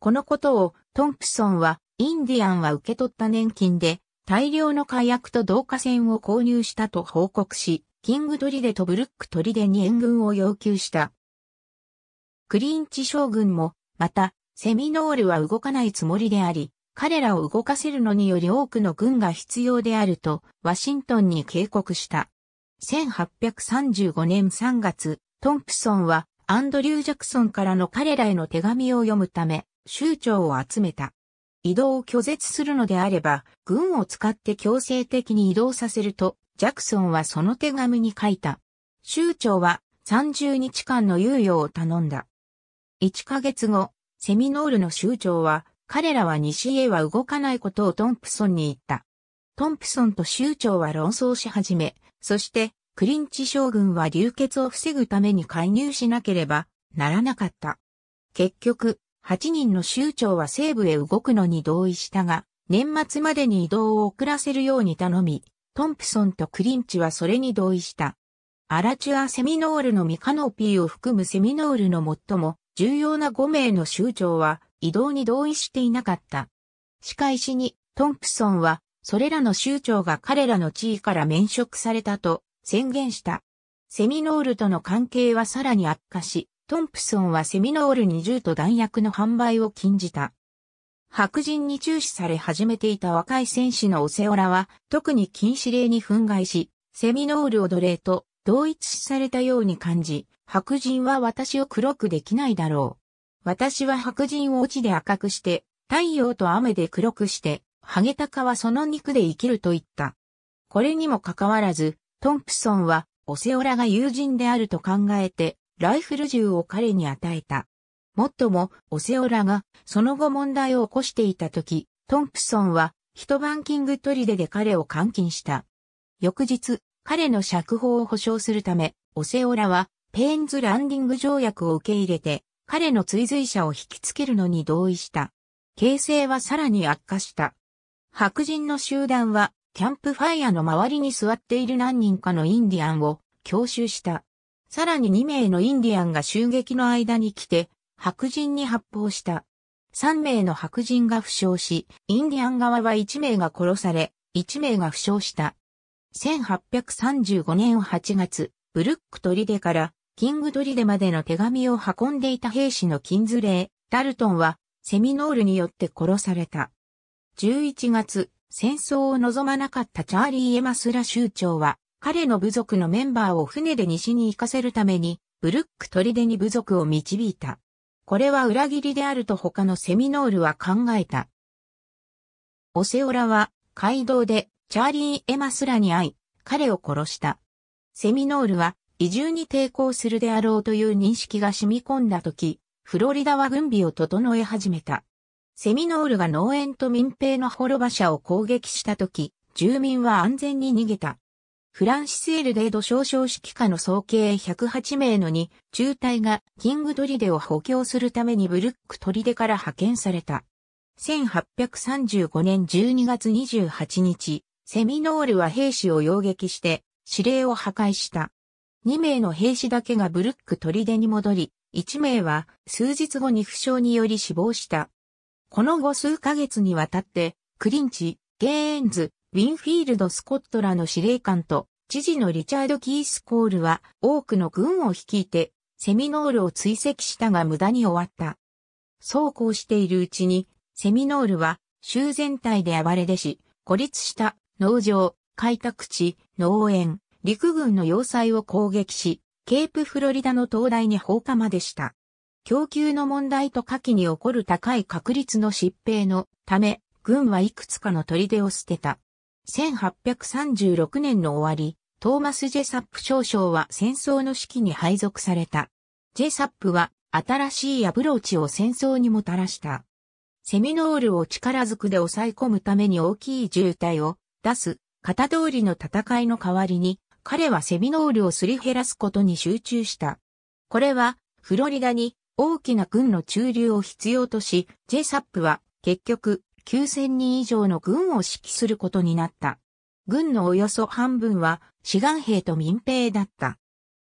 このことをトンプソンはインディアンは受け取った年金で大量の火薬と同化線を購入したと報告し、キングトリデとブルックトリデに援軍を要求した。クリンチ将軍も、また、セミノールは動かないつもりであり、彼らを動かせるのにより多くの軍が必要であると、ワシントンに警告した。1835年3月、トンプソンはアンドリュー・ジャクソンからの彼らへの手紙を読むため、州長を集めた。移動を拒絶するのであれば、軍を使って強制的に移動させると、ジャクソンはその手紙に書いた。州長は30日間の猶予を頼んだ。1ヶ月後、セミノールの州長は、彼らは西へは動かないことをトンプソンに言った。トンプソンと州長は論争し始め、そして、クリンチ将軍は流血を防ぐために介入しなければならなかった。結局、8人の州長は西部へ動くのに同意したが、年末までに移動を遅らせるように頼み、トンプソンとクリンチはそれに同意した。アラチュア・セミノールのミカノピーを含むセミノールの最も重要な5名の州長は移動に同意していなかった。仕返しに、トンプソンはそれらの州長が彼らの地位から免職されたと宣言した。セミノールとの関係はさらに悪化し、トンプソンはセミノールに銃と弾薬の販売を禁じた。白人に注視され始めていた若い戦士のオセオラは、特に禁止令に憤慨し、セミノールを奴隷と同一視されたように感じ、白人は私を黒くできないだろう。私は白人を落ちで赤くして、太陽と雨で黒くして、ハゲタカはその肉で生きると言った。これにもかかわらず、トンプソンは、オセオラが友人であると考えて、ライフル銃を彼に与えた。もっとも、オセオラが、その後問題を起こしていたとき、トンプソンは、一晩キングトリデで彼を監禁した。翌日、彼の釈放を保証するため、オセオラは、ペーンズランディング条約を受け入れて、彼の追随者を引きつけるのに同意した。形勢はさらに悪化した。白人の集団は、キャンプファイアの周りに座っている何人かのインディアンを強襲した。さらに2名のインディアンが襲撃の間に来て、白人に発砲した。3名の白人が負傷し、インディアン側は1名が殺され、1名が負傷した。1835年8月、ブルックトリデからキングトリデまでの手紙を運んでいた兵士のキンズレー、ダルトンはセミノールによって殺された。11月、戦争を望まなかったチャーリー・エマスラ州長は、彼の部族のメンバーを船で西に行かせるために、ブルック砦に部族を導いた。これは裏切りであると他のセミノールは考えた。オセオラは、街道で、チャーリー・エマスラに会い、彼を殺した。セミノールは、移住に抵抗するであろうという認識が染み込んだ時、フロリダは軍備を整え始めた。セミノールが農園と民兵の滅場者を攻撃した時、住民は安全に逃げた。フランシス・エルデード少将指揮下の総計108名の2、中隊がキングトリデを補強するためにブルックトリデから派遣された。1835年12月28日、セミノールは兵士を擁撃して指令を破壊した。2名の兵士だけがブルックトリデに戻り、1名は数日後に負傷により死亡した。この後数ヶ月にわたって、クリンチ、ゲーンズ、ウィンフィールド・スコットらの司令官と、知事のリチャード・キース・コールは多くの軍を率いて、セミノールを追跡したが無駄に終わった。そうこうしているうちに、セミノールは州全体で暴れ出し、孤立した農場、開拓地、農園、陸軍の要塞を攻撃し、ケープフロリダの灯台に放火までした。供給の問題と下記に起こる高い確率の疾病のため、軍はいくつかの砦を捨てた。1836年の終わり、トーマス・ジェサップ少将は戦争の指揮に配属された。ジェサップは新しいアプローチを戦争にもたらした。セミノールを力ずくで抑え込むために大きい渋滞を出す、型通りの戦いの代わりに、彼はセミノールをすり減らすことに集中した。これは、フロリダに大きな軍の駐留を必要とし、JSAP は結局9000人以上の軍を指揮することになった。軍のおよそ半分は志願兵と民兵だった。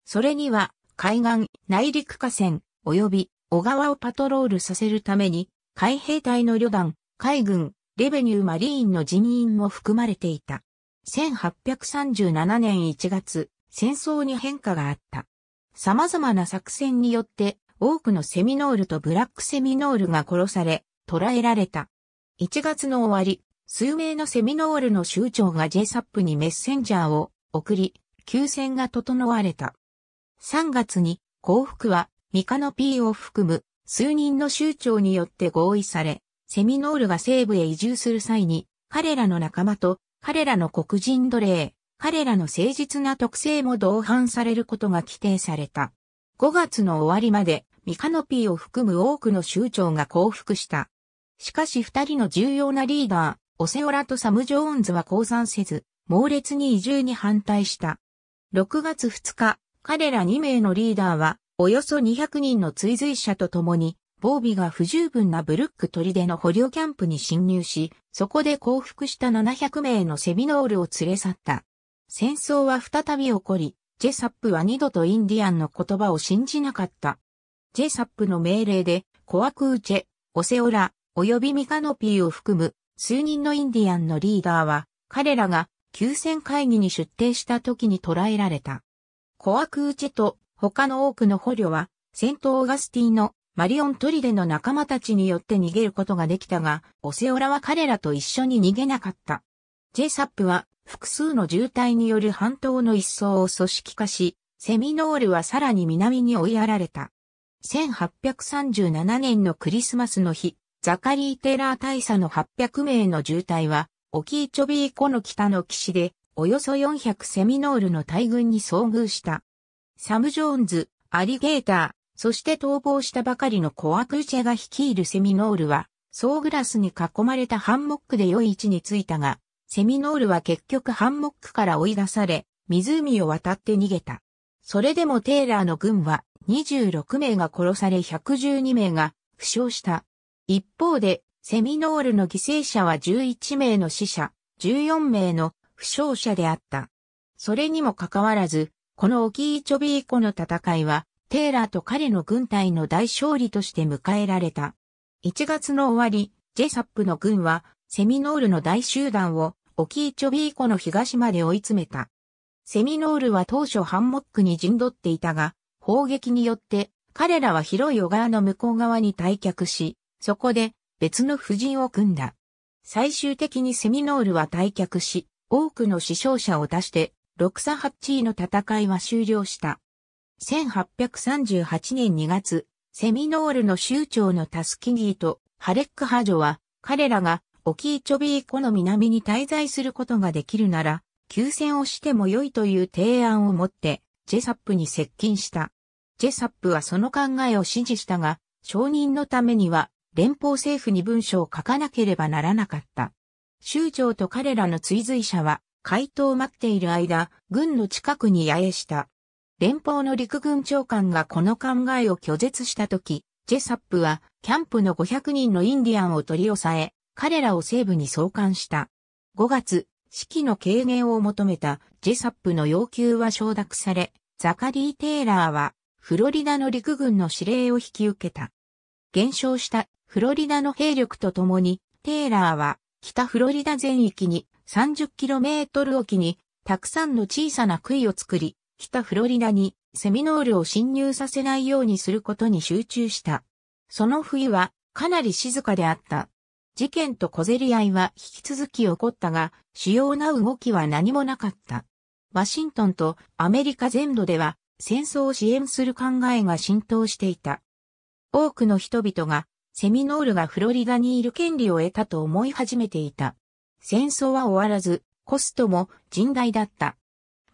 それには海岸、内陸河川、及び小川をパトロールさせるために、海兵隊の旅団、海軍、レベニューマリーンの人員も含まれていた。1837年1月、戦争に変化があった。様々な作戦によって多くのセミノールとブラックセミノールが殺され、捕らえられた。1月の終わり、数名のセミノールの州長が JSAP にメッセンジャーを送り、休戦が整われた。3月に降伏はミカノ P を含む数人の州長によって合意され、セミノールが西部へ移住する際に、彼らの仲間と彼らの黒人奴隷、彼らの誠実な特性も同伴されることが規定された。5月の終わりまで、ミカノピーを含む多くの州長が降伏した。しかし二人の重要なリーダー、オセオラとサム・ジョーンズは降参せず、猛烈に移住に反対した。6月2日、彼ら2名のリーダーは、およそ200人の追随者と共に、防備が不十分なブルック砦の捕虜キャンプに侵入し、そこで降伏した700名のセミノールを連れ去った。戦争は再び起こり、ジェサップは二度とインディアンの言葉を信じなかった。ジェサップの命令で、コアクーチェ、オセオラ、及びミカノピーを含む数人のインディアンのリーダーは、彼らが休戦会議に出廷した時に捕らえられた。コアクーチェと他の多くの捕虜は、セント・オーガスティのマリオン・トリデの仲間たちによって逃げることができたが、オセオラは彼らと一緒に逃げなかった。ジェサップは複数の渋滞による半島の一層を組織化し、セミノールはさらに南に追いやられた。1837年のクリスマスの日、ザカリー・テラー大佐の800名の渋滞は、オキーチョビー湖の北の岸で、およそ400セミノールの大群に遭遇した。サム・ジョーンズ、アリゲーター、そして逃亡したばかりのコアクーチェが率いるセミノールは、ソーグラスに囲まれたハンモックで良い位置についたが、セミノールは結局ハンモックから追い出され、湖を渡って逃げた。それでもテイラーの軍は26名が殺され112名が負傷した。一方で、セミノールの犠牲者は11名の死者、14名の負傷者であった。それにもかかわらず、このオキーチョビーコの戦いは、テイラーと彼の軍隊の大勝利として迎えられた。1月の終わり、ジェサップの軍は、セミノールの大集団をオキーチョビーコの東まで追い詰めた。セミノールは当初ハンモックに陣取っていたが、砲撃によって彼らは広い小川の向こう側に退却し、そこで別の布陣を組んだ。最終的にセミノールは退却し、多くの死傷者を出して、六ク八位の戦いは終了した。1838年2月、セミノールの州長のタスキギーとハレック・ハジョは、彼らがオキーチョビー湖の南に滞在することができるなら、休戦をしても良いという提案を持って、ジェサップに接近した。ジェサップはその考えを支持したが、承認のためには、連邦政府に文書を書かなければならなかった。州長と彼らの追随者は、回答を待っている間、軍の近くに野営した。連邦の陸軍長官がこの考えを拒絶したとき、ジェサップは、キャンプの500人のインディアンを取り押さえ、彼らを西部に送還した。5月、指揮の軽減を求めたジェサップの要求は承諾され、ザカリー・テイラーはフロリダの陸軍の指令を引き受けた。減少したフロリダの兵力とともに、テイラーは北フロリダ全域に 30km おきにたくさんの小さな杭を作り、北フロリダにセミノールを侵入させないようにすることに集中した。その冬はかなり静かであった。事件と小競り合いは引き続き起こったが、主要な動きは何もなかった。ワシントンとアメリカ全土では戦争を支援する考えが浸透していた。多くの人々がセミノールがフロリダにいる権利を得たと思い始めていた。戦争は終わらず、コストも甚大だった。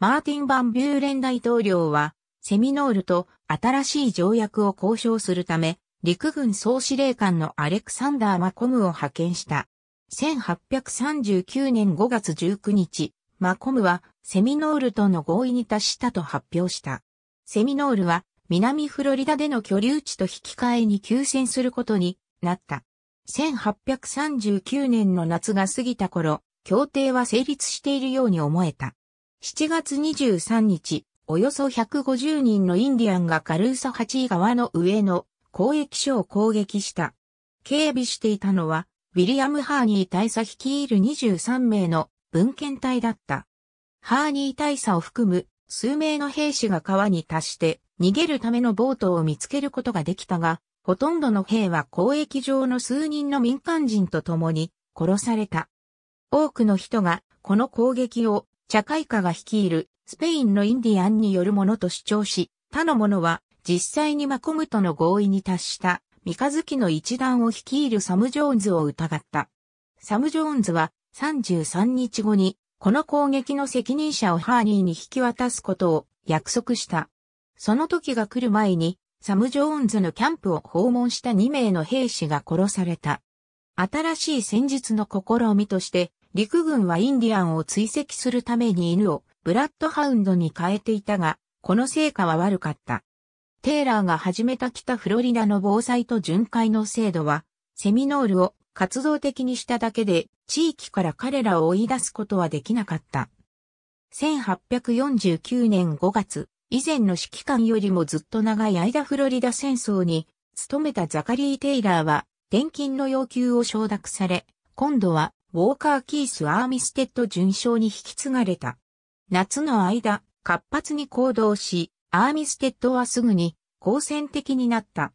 マーティン・バン・ビューレン大統領は、セミノールと新しい条約を交渉するため、陸軍総司令官のアレクサンダー・マコムを派遣した。1839年5月19日、マコムはセミノールとの合意に達したと発表した。セミノールは南フロリダでの居留地と引き換えに休戦することになった。1839年の夏が過ぎた頃、協定は成立しているように思えた。7月23日、およそ150人のインディアンがカルーサ8位川の上の公益所を攻撃した。警備していたのは、ウィリアム・ハーニー大佐率いる23名の文献隊だった。ハーニー大佐を含む数名の兵士が川に達して逃げるためのボートを見つけることができたが、ほとんどの兵は交易上の数人の民間人と共に殺された。多くの人がこの攻撃を茶会家が率いるスペインのインディアンによるものと主張し、他の者は実際にマコムとの合意に達した三日月の一団を率いるサム・ジョーンズを疑った。サム・ジョーンズは33日後にこの攻撃の責任者をハーニーに引き渡すことを約束した。その時が来る前にサム・ジョーンズのキャンプを訪問した2名の兵士が殺された。新しい戦術の試みとして、陸軍はインディアンを追跡するために犬をブラッドハウンドに変えていたが、この成果は悪かった。テイラーが始めた北フロリダの防災と巡回の制度は、セミノールを活動的にしただけで、地域から彼らを追い出すことはできなかった。1849年5月、以前の指揮官よりもずっと長い間フロリダ戦争に、勤めたザカリー・テイラーは、転勤の要求を承諾され、今度は、ウォーカー・キース・アーミステッド巡将に引き継がれた。夏の間、活発に行動し、アーミステッドはすぐに好戦的になった。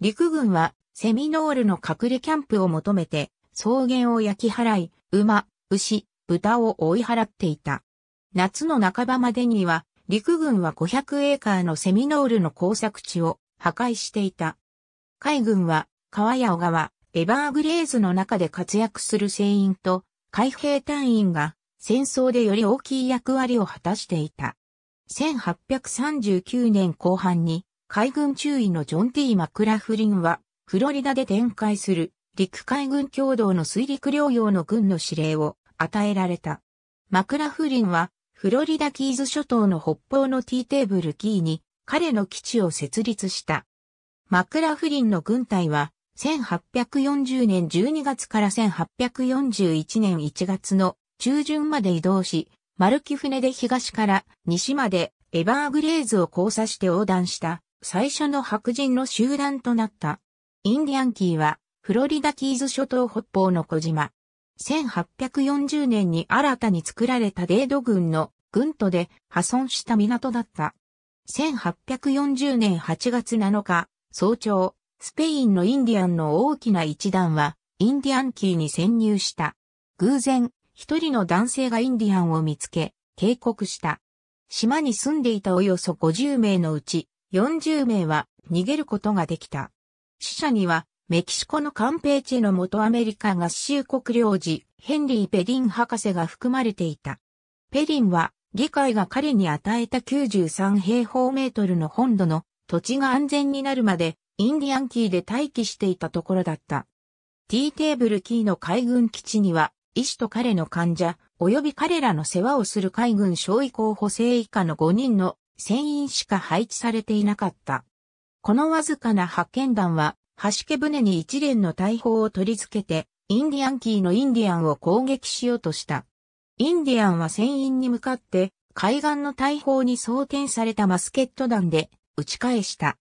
陸軍はセミノールの隠れキャンプを求めて草原を焼き払い、馬、牛、豚を追い払っていた。夏の半ばまでには陸軍は500エーカーのセミノールの工作地を破壊していた。海軍は川や小川、エバーグレーズの中で活躍する船員と海兵隊員が戦争でより大きい役割を果たしていた。1839年後半に海軍中尉のジョン・ティー・マクラフリンはフロリダで展開する陸海軍共同の水陸両用の軍の指令を与えられた。マクラフリンはフロリダキーズ諸島の北方のティーテーブルキーに彼の基地を設立した。マクラフリンの軍隊は1840年12月から1841年1月の中旬まで移動し、丸木船で東から西までエバーグレーズを交差して横断した最初の白人の集団となった。インディアンキーはフロリダキーズ諸島北方の小島。1840年に新たに作られたデード軍の軍都で破損した港だった。1840年8月7日、早朝、スペインのインディアンの大きな一団は、インディアンキーに潜入した。偶然、一人の男性がインディアンを見つけ、警告した。島に住んでいたおよそ50名のうち、40名は逃げることができた。死者には、メキシコのカンペーチェの元アメリカ合衆国領事、ヘンリー・ペリン博士が含まれていた。ペリンは、議会が彼に与えた93平方メートルの本土の土地が安全になるまで、インディアンキーで待機していたところだった。ティーテーブルキーの海軍基地には、医師と彼の患者、及び彼らの世話をする海軍小移候補生以下の5人の船員しか配置されていなかった。このわずかな派遣団は、橋家船に一連の大砲を取り付けて、インディアンキーのインディアンを攻撃しようとした。インディアンは船員に向かって、海岸の大砲に装填されたマスケット弾で撃ち返した。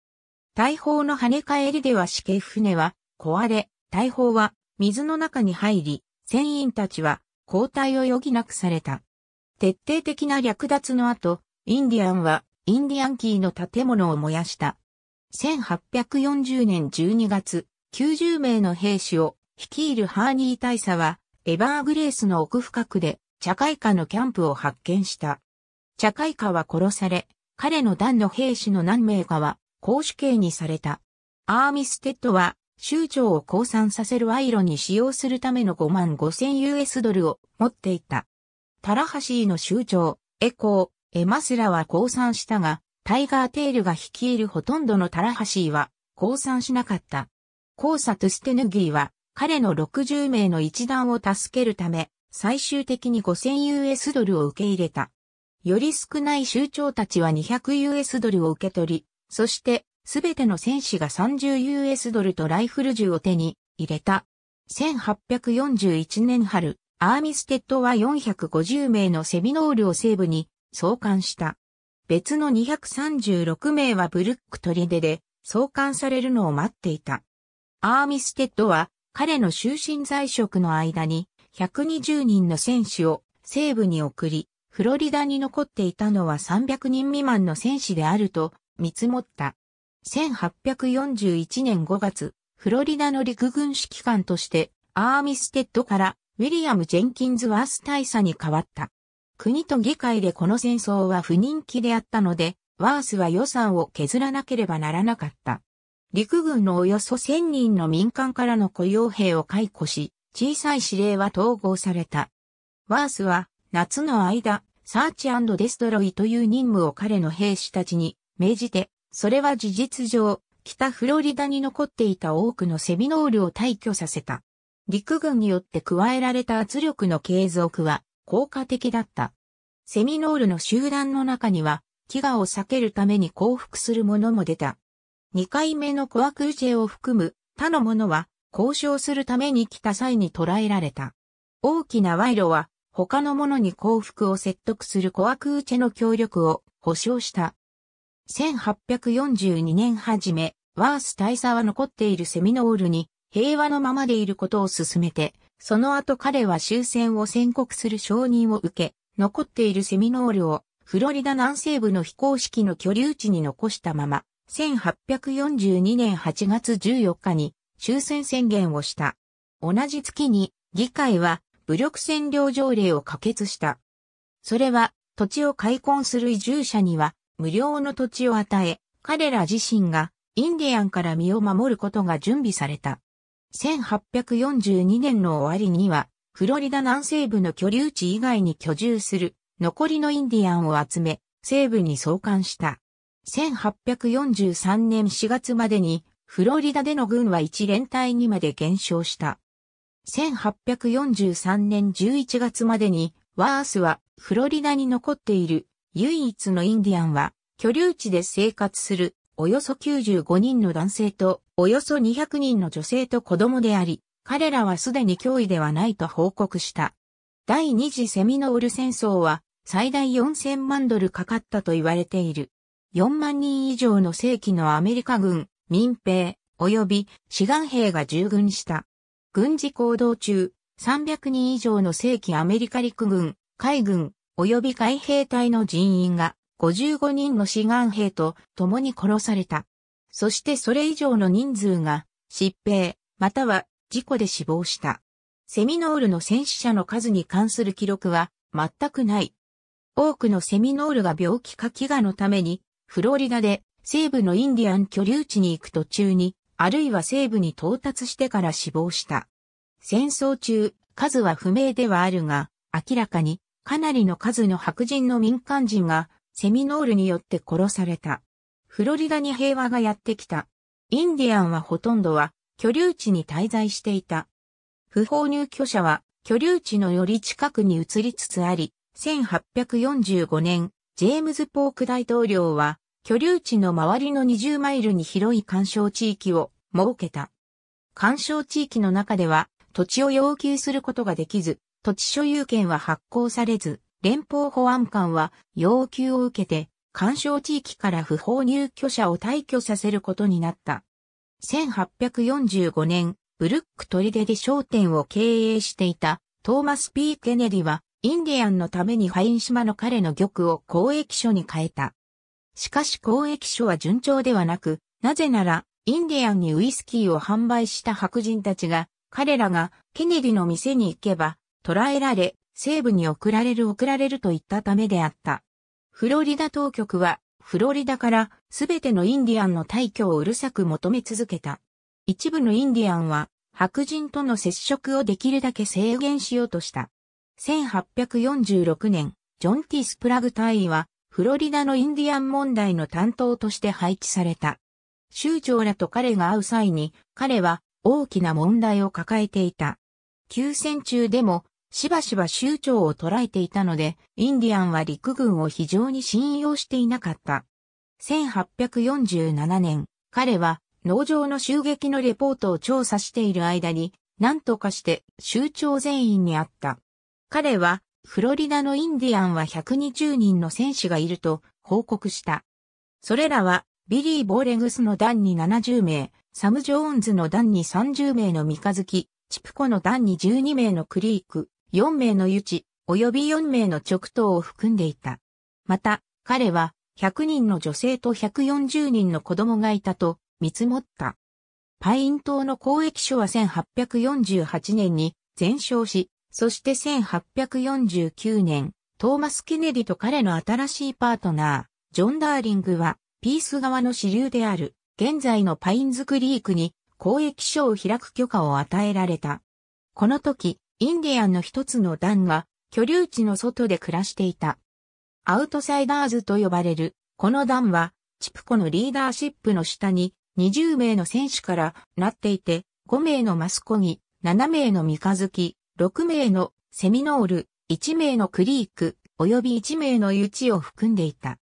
大砲の跳ね返りでは死刑船は壊れ、大砲は水の中に入り、船員たちは交代を余儀なくされた。徹底的な略奪の後、インディアンはインディアンキーの建物を燃やした。1840年12月、90名の兵士を率いるハーニー大佐は、エバーグレースの奥深くで、茶会家のキャンプを発見した。茶会家は殺され、彼の団の兵士の何名かは、公主刑にされた。アーミステッドは、州長を降参させる賄賂に使用するための5万5千 US ドルを持っていた。タラハシーの州長、エコー、エマスラは降参したが、タイガー・テールが率いるほとんどのタラハシーは降参しなかった。コーサ・トゥステヌギーは彼の60名の一団を助けるため、最終的に 5000US ドルを受け入れた。より少ない州長たちは 200US ドルを受け取り、そしてすべての戦士が 30US ドルとライフル銃を手に入れた。1841年春、アーミステッドは450名のセミノールを西部に送還した。別の236名はブルック砦で送還されるのを待っていた。アーミステッドは彼の終身在職の間に120人の戦士を西部に送り、フロリダに残っていたのは300人未満の戦士であると見積もった。1841年5月、フロリダの陸軍指揮官として、アーミステッドからウィリアム・ジェンキンズ・ワース大佐に変わった。国と議会でこの戦争は不人気であったので、ワースは予算を削らなければならなかった。陸軍のおよそ1000人の民間からの雇用兵を解雇し、小さい指令は統合された。ワースは夏の間、サーチデストロイという任務を彼の兵士たちに命じてそれは事実上、北フロリダに残っていた多くのセミノールを退去させた。陸軍によって加えられた圧力の継続は効果的だった。セミノールの集団の中には、飢餓を避けるために降伏する者も出た。二回目のコアクージェを含む他の者は交渉するために来た際に捕らえられた。大きな賄賂は他の者に降伏を説得するコアクーチェの協力を保証した。1842年初め、ワース大佐は残っているセミノールに平和のままでいることを進めて、その後彼は終戦を宣告する承認を受け、残っているセミノールをフロリダ南西部の非公式の居留地に残したまま、1842年8月14日に終戦宣言をした。同じ月に議会は武力占領条例を可決した。それは土地を開墾する移住者には無料の土地を与え、彼ら自身がインディアンから身を守ることが準備された。1842年の終わりには、フロリダ南西部の居留地以外に居住する残りのインディアンを集め、西部に送還した。1843年4月までに、フロリダでの軍は1連隊にまで減少した。1843年11月までに、ワースはフロリダに残っている唯一のインディアンは、居留地で生活する、およそ95人の男性と、およそ200人の女性と子供であり、彼らはすでに脅威ではないと報告した。第二次セミノール戦争は、最大4000万ドルかかったと言われている。4万人以上の正規のアメリカ軍、民兵、及び志願兵が従軍した。軍事行動中、300人以上の正規アメリカ陸軍、海軍、及び海兵隊の人員が55人の志願兵と共に殺された。そしてそれ以上の人数が疾病または事故で死亡した。セミノールの戦死者の数に関する記録は全くない。多くのセミノールが病気か飢餓のためにフロリダで西部のインディアン居留地に行く途中にあるいは西部に到達してから死亡した。戦争中、数は不明ではあるが、明らかにかなりの数の白人の民間人がセミノールによって殺された。フロリダに平和がやってきた。インディアンはほとんどは居留地に滞在していた。不法入居者は居留地のより近くに移りつつあり、1845年、ジェームズ・ポーク大統領は居留地の周りの20マイルに広い干渉地域を設けた。干渉地域の中では土地を要求することができず、土地所有権は発行されず、連邦保安官は要求を受けて、干渉地域から不法入居者を退去させることになった。1845年、ブルックトリデで商店を経営していたトーマス・ピー・ケネディは、インディアンのためにファイン島の彼の玉を交易所に変えた。しかし交易所は順調ではなく、なぜなら、インディアンにウイスキーを販売した白人たちが、彼らがケネディの店に行けば、捕らえられ、西部に送られる送られるといったためであった。フロリダ当局は、フロリダからすべてのインディアンの退去をうるさく求め続けた。一部のインディアンは、白人との接触をできるだけ制限しようとした。1846年、ジョン・ティス・プラグ大員は、フロリダのインディアン問題の担当として配置された。州長らと彼が会う際に、彼は大きな問題を抱えていた。休戦中でもしばしば州長を捉えていたので、インディアンは陸軍を非常に信用していなかった。1847年、彼は農場の襲撃のレポートを調査している間に、何とかして州長全員に会った。彼は、フロリダのインディアンは120人の戦士がいると報告した。それらは、ビリー・ボーレグスの団に70名、サム・ジョーンズの団に30名の三日月、チプコの団に12名のクリーク、4名の誘致、及び4名の直党を含んでいた。また、彼は、100人の女性と140人の子供がいたと見積もった。パイン島の交易所は1848年に全焼し、そして1849年、トーマス・ケネディと彼の新しいパートナー、ジョン・ダーリングは、ピース側の支流である、現在のパインズクリークに公益所を開く許可を与えられた。この時、インディアンの一つの団が居留地の外で暮らしていた。アウトサイダーズと呼ばれる、この団は、チプコのリーダーシップの下に20名の選手からなっていて、5名のマスコギ、7名の三日月、6名のセミノール、1名のクリーク、及び1名のユチを含んでいた。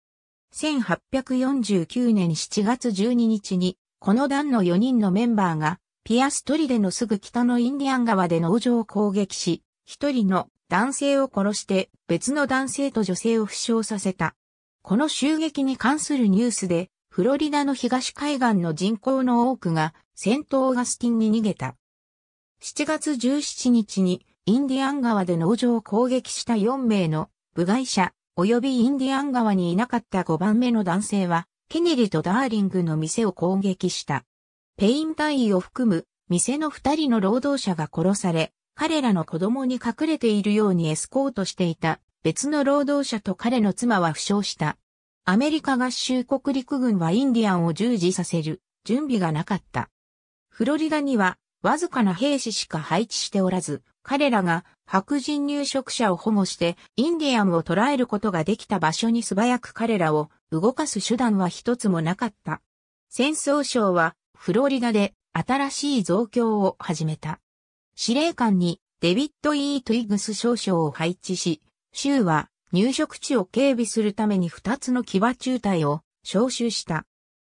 1849年7月12日に、この団の4人のメンバーがピアストリデのすぐ北のインディアン川で農場を攻撃し、一人の男性を殺して別の男性と女性を負傷させた。この襲撃に関するニュースで、フロリダの東海岸の人口の多くがセントオーガスティンに逃げた。7月17日にインディアン川で農場を攻撃した4名の部外者及びインディアン川にいなかった5番目の男性はケネリとダーリングの店を攻撃した。ペイン隊員を含む店の二人の労働者が殺され、彼らの子供に隠れているようにエスコートしていた別の労働者と彼の妻は負傷した。アメリカ合衆国陸軍はインディアンを従事させる準備がなかった。フロリダにはわずかな兵士しか配置しておらず、彼らが白人入植者を保護してインディアンを捕らえることができた場所に素早く彼らを動かす手段は一つもなかった。戦争省はフロリダで新しい増強を始めた。司令官にデビッド・イー・トイグス少将を配置し、州は入植地を警備するために2つの騎馬中隊を招集した。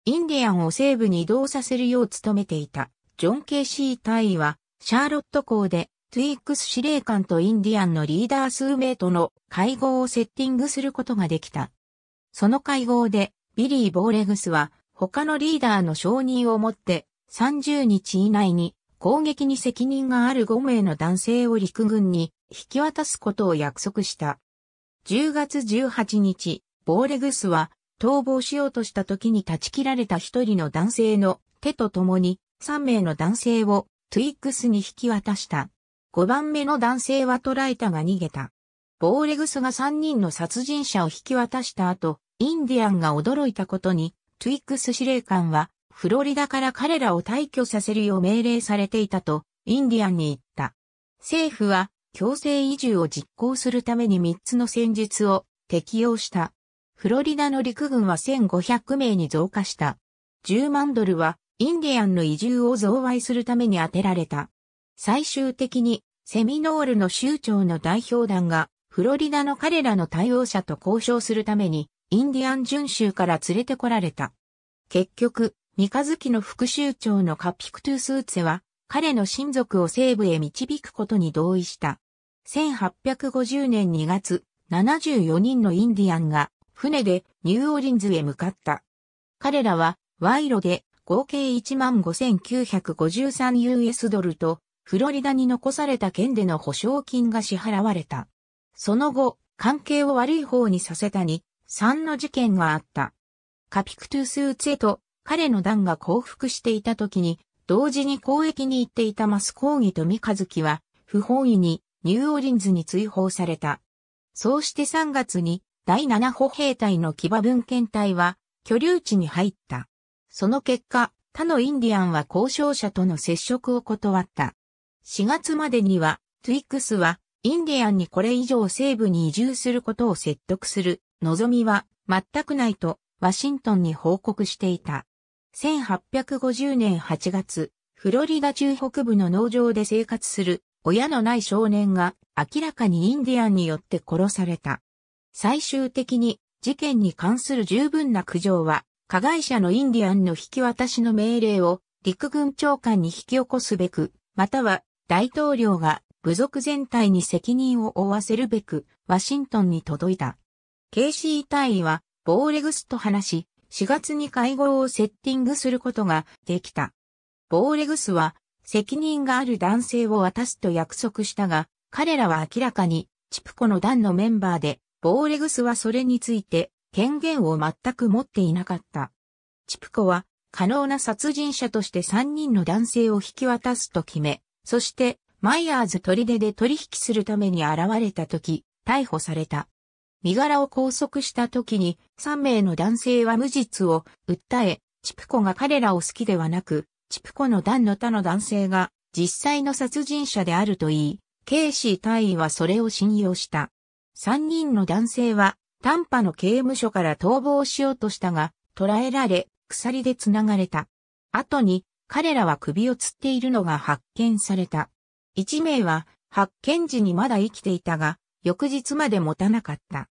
インディアンを西部に移動させるよう努めていたジョン・ケイシー隊員はシャーロット港でトゥイックス司令官とインディアンのリーダー数名との会合をセッティングすることができた。その会合でビリー・ボーレグスは他のリーダーの承認をもって、30日以内に攻撃に責任がある5名の男性を陸軍に引き渡すことを約束した。10月18日、ボーレグスは逃亡しようとした時に断ち切られた一人の男性の手と共に3名の男性をトゥイックスに引き渡した。5番目の男性は捕らえたが逃げた。ボーレグスが3人の殺人者を引き渡した後、インディアンが驚いたことにトゥイックス司令官は、フロリダから彼らを退去させるよう命令されていたと、インディアンに言った。政府は、強制移住を実行するために3つの戦術を適用した。フロリダの陸軍は1500名に増加した。10万ドルは、インディアンの移住を増賄するために充てられた。最終的に、セミノールの州長の代表団が、フロリダの彼らの対応者と交渉するために、インディアン巡州から連れてこられた。結局、三日月の副州長のカピクトゥスーツェは、彼の親族を西部へ導くことに同意した。1850年2月、74人のインディアンが、船でニューオーリンズへ向かった。彼らは、賄賂で、合計 15,953US ドルと、フロリダに残された県での保証金が支払われた。その後、関係を悪い方にさせたに、3の事件があった。カピクトゥスウツェと彼の団が降伏していた時に、同時に交易に行っていたマスコーギと三日月は、不本意にニューオリンズに追放された。そうして3月に第7歩兵隊の騎馬文献隊は居留地に入った。その結果、他のインディアンは交渉者との接触を断った。4月までには、トゥイックスはインディアンにこれ以上西部に移住することを説得する望みは全くないとワシントンに報告していた。1850年8月、フロリダ中北部の農場で生活する親のない少年が明らかにインディアンによって殺された。最終的に事件に関する十分な苦情は加害者のインディアンの引き渡しの命令を陸軍長官に引き起こすべく、または大統領が部族全体に責任を負わせるべくワシントンに届いた。KC 隊員は、ボーレグスと話し、4月に会合をセッティングすることができた。ボーレグスは、責任がある男性を渡すと約束したが、彼らは明らかに、チプコの団のメンバーで、ボーレグスはそれについて、権限を全く持っていなかった。チプコは、可能な殺人者として3人の男性を引き渡すと決め、そして、マイヤーズ砦で取引するために現れた時、逮捕された。身柄を拘束した時に3名の男性は無実を訴え、チプコが彼らを好きではなく、チプコの団の他の男性が実際の殺人者であると言い、ケイシー隊員はそれを信用した。3人の男性は短波の刑務所から逃亡しようとしたが、捕らえられ、鎖で繋がれた。後に彼らは首を吊っているのが発見された。1名は発見時にまだ生きていたが、翌日まで持たなかった。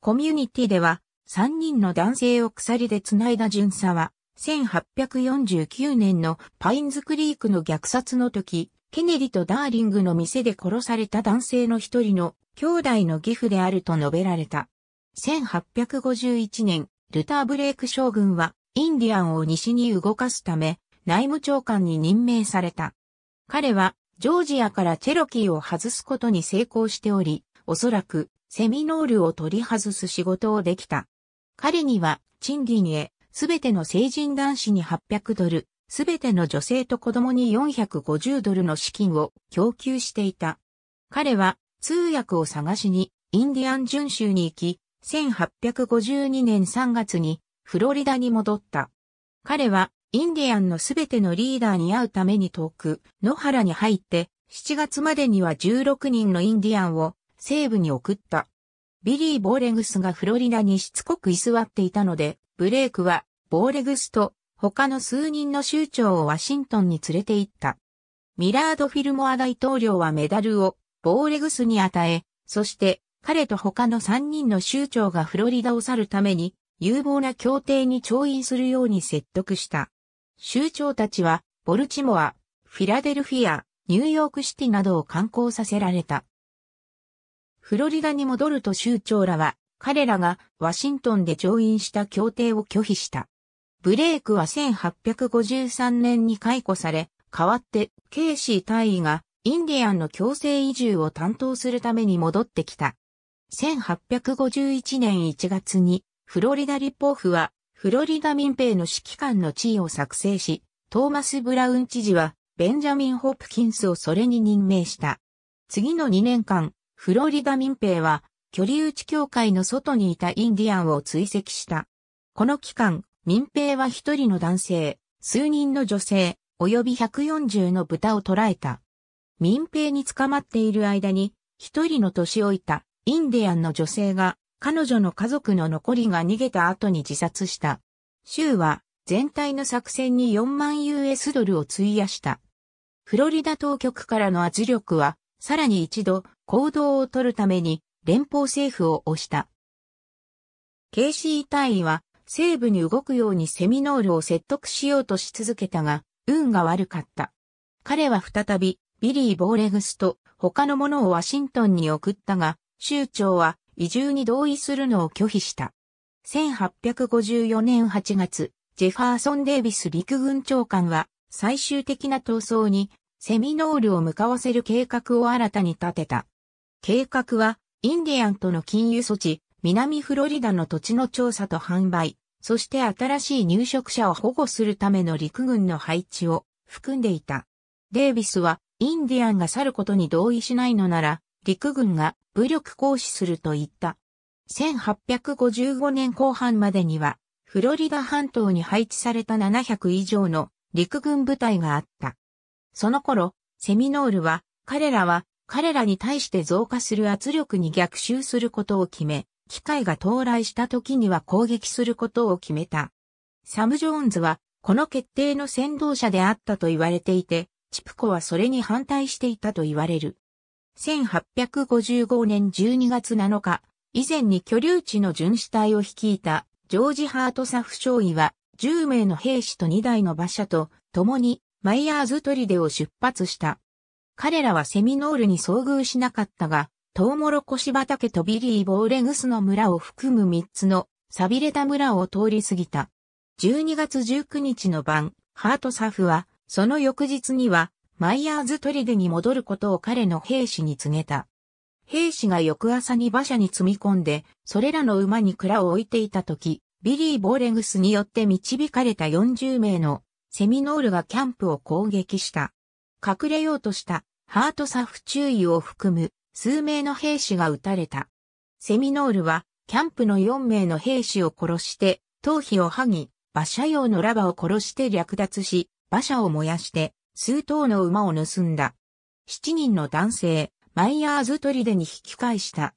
コミュニティでは、3人の男性を鎖で繋いだ巡査は、1849年のパインズクリークの虐殺の時、ケネリとダーリングの店で殺された男性の一人の兄弟の義父であると述べられた。1851年、ルター・ブレイク将軍はインディアンを西に動かすため内務長官に任命された。彼はジョージアからチェロキーを外すことに成功しており、おそらくセミノールを取り外す仕事をできた。彼には賃金へすべての成人男子に800ドル、すべての女性と子供に450ドルの資金を供給していた。彼は通訳を探しにインディアン巡州に行き、1852年3月にフロリダに戻った。彼はインディアンのすべてのリーダーに会うために遠く、野原に入って、7月までには16人のインディアンを西部に送った。ビリー・ボーレグスがフロリダにしつこく居座っていたので、ブレイクは、ボーレグスと他の数人の州長をワシントンに連れて行った。ミラード・フィルモア大統領はメダルをボーレグスに与え、そして彼と他の3人の州長がフロリダを去るために有望な協定に調印するように説得した。州長たちはボルチモア、フィラデルフィア、ニューヨークシティなどを観光させられた。フロリダに戻ると州長らは、彼らがワシントンで調印した協定を拒否した。ブレイクは1853年に解雇され、代わってケイシー大尉がインディアンの強制移住を担当するために戻ってきた。1851年1月にフロリダ立法府はフロリダ民兵の指揮官の地位を作成し、トーマス・ブラウン知事はベンジャミン・ホプキンスをそれに任命した。次の2年間、フロリダ民兵は、距離打ち協会の外にいたインディアンを追跡した。この期間、民兵は一人の男性、数人の女性、及び140の豚を捕らえた。民兵に捕まっている間に、一人の年老いたインディアンの女性が、彼女の家族の残りが逃げた後に自殺した。州は、全体の作戦に4万 US ドルを費やした。フロリダ当局からの圧力は、さらに一度行動を取るために連邦政府を推した。ケイシー大尉は西部に動くようにセミノールを説得しようとし続けたが、運が悪かった。彼は再びビリー・ボーレグスと他の者をワシントンに送ったが、州長は移住に同意するのを拒否した。1854年8月、ジェファーソン・デイビス陸軍長官は最終的な闘争にセミノールを向かわせる計画を新たに立てた。計画は、インディアンとの金融措置、南フロリダの土地の調査と販売、そして新しい入植者を保護するための陸軍の配置を含んでいた。デイビスは、インディアンが去ることに同意しないのなら、陸軍が武力行使すると言った。1855年後半までには、フロリダ半島に配置された700以上の陸軍部隊があった。その頃、セミノールは、彼らは、彼らに対して増加する圧力に逆襲することを決め、機会が到来した時には攻撃することを決めた。サム・ジョーンズは、この決定の先導者であったと言われていて、チプコはそれに反対していたと言われる。1855年12月7日、以前に居留地の巡視隊を率いたジョージ・ハートサフ少尉は10名の兵士と2台の馬車と共にマイヤーズトリデを出発した。彼らはセミノールに遭遇しなかったが、トウモロコシ畑とビリー・ボーレグスの村を含む3つの錆びれた村を通り過ぎた。12月19日の晩、ハートサフは、その翌日には、マイヤーズトリデに戻ることを彼の兵士に告げた。兵士が翌朝に馬車に積み込んで、それらの馬に蔵を置いていた時、ビリー・ボーレグスによって導かれた40名のセミノールがキャンプを攻撃した。隠れようとしたハートサフ注意を含む数名の兵士が撃たれた。セミノールはキャンプの4名の兵士を殺して頭皮を剥ぎ、馬車用のラバを殺して略奪し、馬車を燃やして数頭の馬を盗んだ。7人の男性、マイヤーズデに引き返した。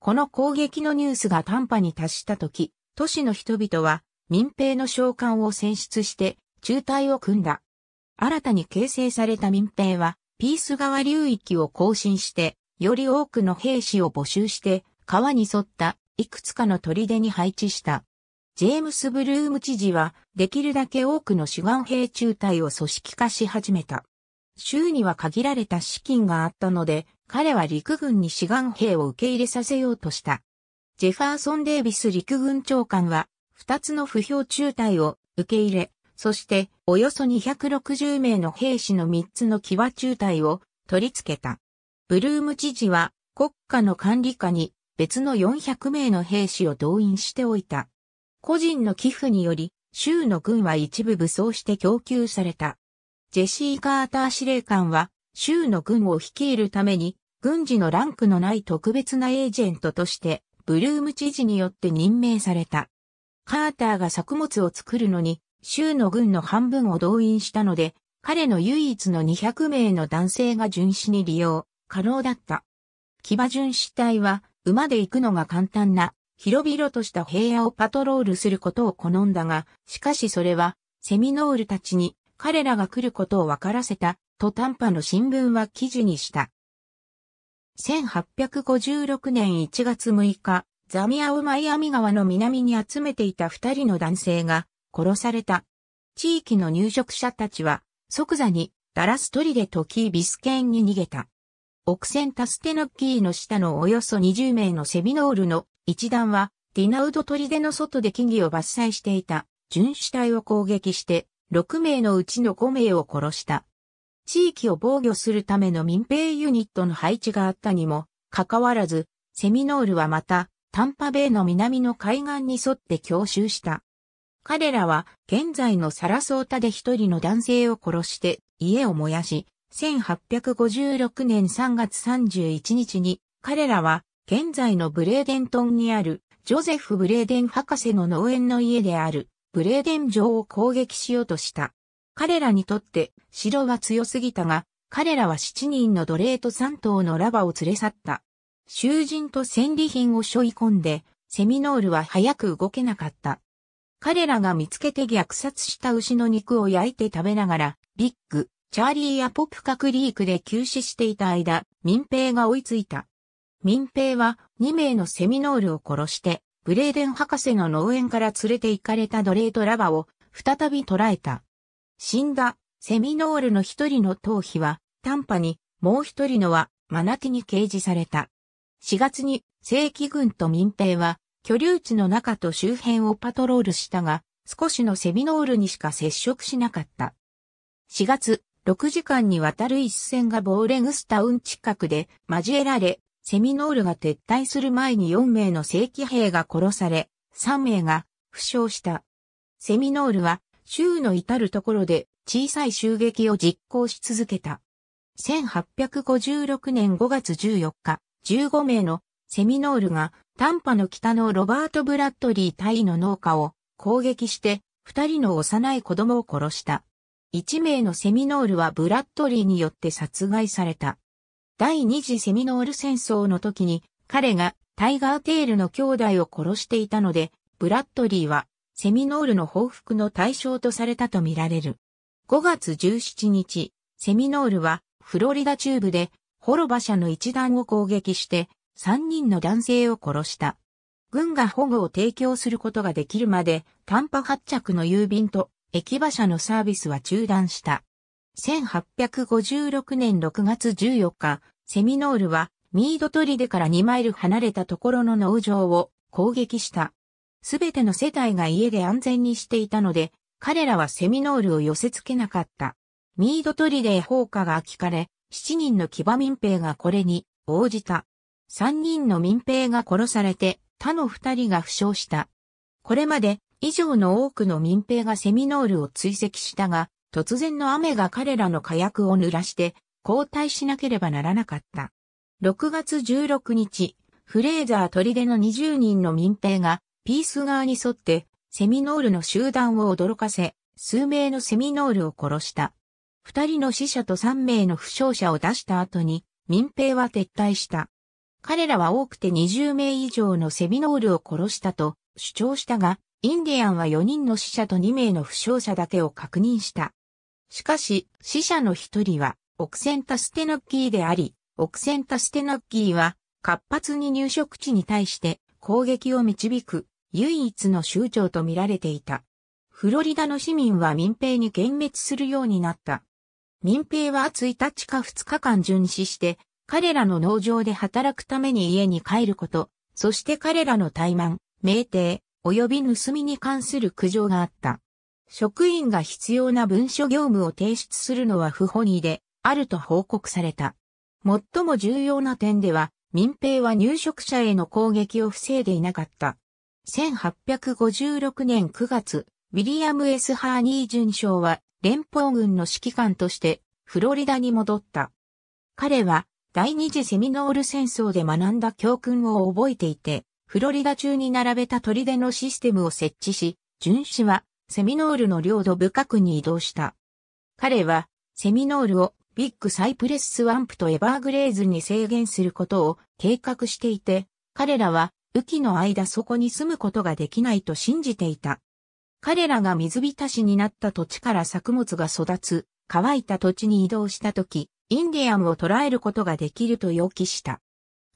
この攻撃のニュースが短波に達した時、都市の人々は民兵の召喚を選出して中隊を組んだ。新たに形成された民兵は、ピース川流域を更新して、より多くの兵士を募集して、川に沿ったいくつかの砦に配置した。ジェームス・ブルーム知事は、できるだけ多くの主眼兵中隊を組織化し始めた。州には限られた資金があったので、彼は陸軍に志願兵を受け入れさせようとした。ジェファーソン・デイビス陸軍長官は、二つの不評中隊を受け入れ、そして、およそ260名の兵士の3つの騎馬中隊を取り付けた。ブルーム知事は国家の管理下に別の400名の兵士を動員しておいた。個人の寄付により、州の軍は一部武装して供給された。ジェシー・カーター司令官は、州の軍を率いるために、軍事のランクのない特別なエージェントとして、ブルーム知事によって任命された。カーターが作物を作るのに州の軍の半分を動員したので、彼の唯一の200名の男性が巡視に利用、可能だった。騎馬巡視隊は、馬で行くのが簡単な、広々とした平野をパトロールすることを好んだが、しかしそれは、セミノールたちに彼らが来ることを分からせた、と短波の新聞は記事にした。1856年1月6日、ザミアをマイアミ川の南に集めていた二人の男性が、殺された。地域の入植者たちは即座にダラストリデトキービスケーンに逃げた。センタステノッキーの下のおよそ20名のセミノールの一団はディナウドトリデの外で木々を伐採していた巡視隊を攻撃して6名のうちの5名を殺した。地域を防御するための民兵ユニットの配置があったにもかかわらずセミノールはまたタンパベイの南の海岸に沿って強襲した。彼らは現在のサラソータで一人の男性を殺して家を燃やし、1856年3月31日に彼らは現在のブレーデントンにあるジョゼフ・ブレーデン博士の農園の家であるブレーデン城を攻撃しようとした。彼らにとって城は強すぎたが、彼らは7人の奴隷と3頭のラバを連れ去った。囚人と戦利品を背負い込んで、セミノールは早く動けなかった。彼らが見つけて虐殺した牛の肉を焼いて食べながら、ビッグ、チャーリーやポプカクリークで休止していた間、民兵が追いついた。民兵は2名のセミノールを殺して、ブレーデン博士の農園から連れて行かれた奴隷とラバを再び捕らえた。死んだセミノールの一人の頭皮はンパに、もう一人のはマナティに掲示された。4月に正規軍と民兵は居留地の中と周辺をパトロールしたが、少しのセミノールにしか接触しなかった。4月、6時間にわたる一戦がボーレグスタウン近くで交えられ、セミノールが撤退する前に4名の正規兵が殺され、3名が負傷した。セミノールは州の至るところで小さい襲撃を実行し続けた。1856年5月14日、15名のセミノールが短波の北のロバート・ブラッドリー隊の農家を攻撃して二人の幼い子供を殺した。一名のセミノールはブラッドリーによって殺害された。第二次セミノール戦争の時に彼がタイガーテールの兄弟を殺していたので、ブラッドリーはセミノールの報復の対象とされたとみられる。5月17日、セミノールはフロリダ中部でホロバ社の一団を攻撃して3人の男性を殺した。軍が保護を提供することができるまで、短波発着の郵便と駅馬車のサービスは中断した。1856年6月14日、セミノールはミードトリデから2マイル離れたところの農場を攻撃した。すべての世帯が家で安全にしていたので、彼らはセミノールを寄せ付けなかった。ミードトリデへ放火が明かれ、7人の騎馬民兵がこれに応じた。三人の民兵が殺されて他の二人が負傷した。これまで以上の多くの民兵がセミノールを追跡したが、突然の雨が彼らの火薬を濡らして交代しなければならなかった。6月16日、フレーザー砦の20人の民兵がピース側に沿ってセミノールの集団を驚かせ、数名のセミノールを殺した。二人の死者と三名の負傷者を出した後に民兵は撤退した。彼らは多くて20名以上のセミノールを殺したと主張したが、インディアンは4人の死者と2名の負傷者だけを確認した。しかし、死者の1人は、オクセンタ・ステナッギーであり、オクセンタ・ステナッギーは、活発に入植地に対して攻撃を導く唯一の州長と見られていた。フロリダの市民は民兵に幻滅するようになった。民兵は1日か2日間巡視して彼らの農場で働くために家に帰ること、そして彼らの怠慢、酩酊、及び盗みに関する苦情があった。職員が必要な文書業務を提出するのは不本意で、あると報告された。最も重要な点では、民兵は入植者への攻撃を防いでいなかった。1856年9月、ウィリアム・ S・ ハーニー准将は連邦軍の指揮官としてフロリダに戻った。彼は第二次セミノール戦争で学んだ教訓を覚えていて、フロリダ中に並べた砦のシステムを設置し、巡視はセミノールの領土深くに移動した。彼はセミノールをビッグサイプレススワンプとエバーグレーズに制限することを計画していて、彼らは雨季の間そこに住むことができないと信じていた。彼らが水浸しになった土地から作物が育つ、乾いた土地に移動した時、インディアンを捉えることができると予期した。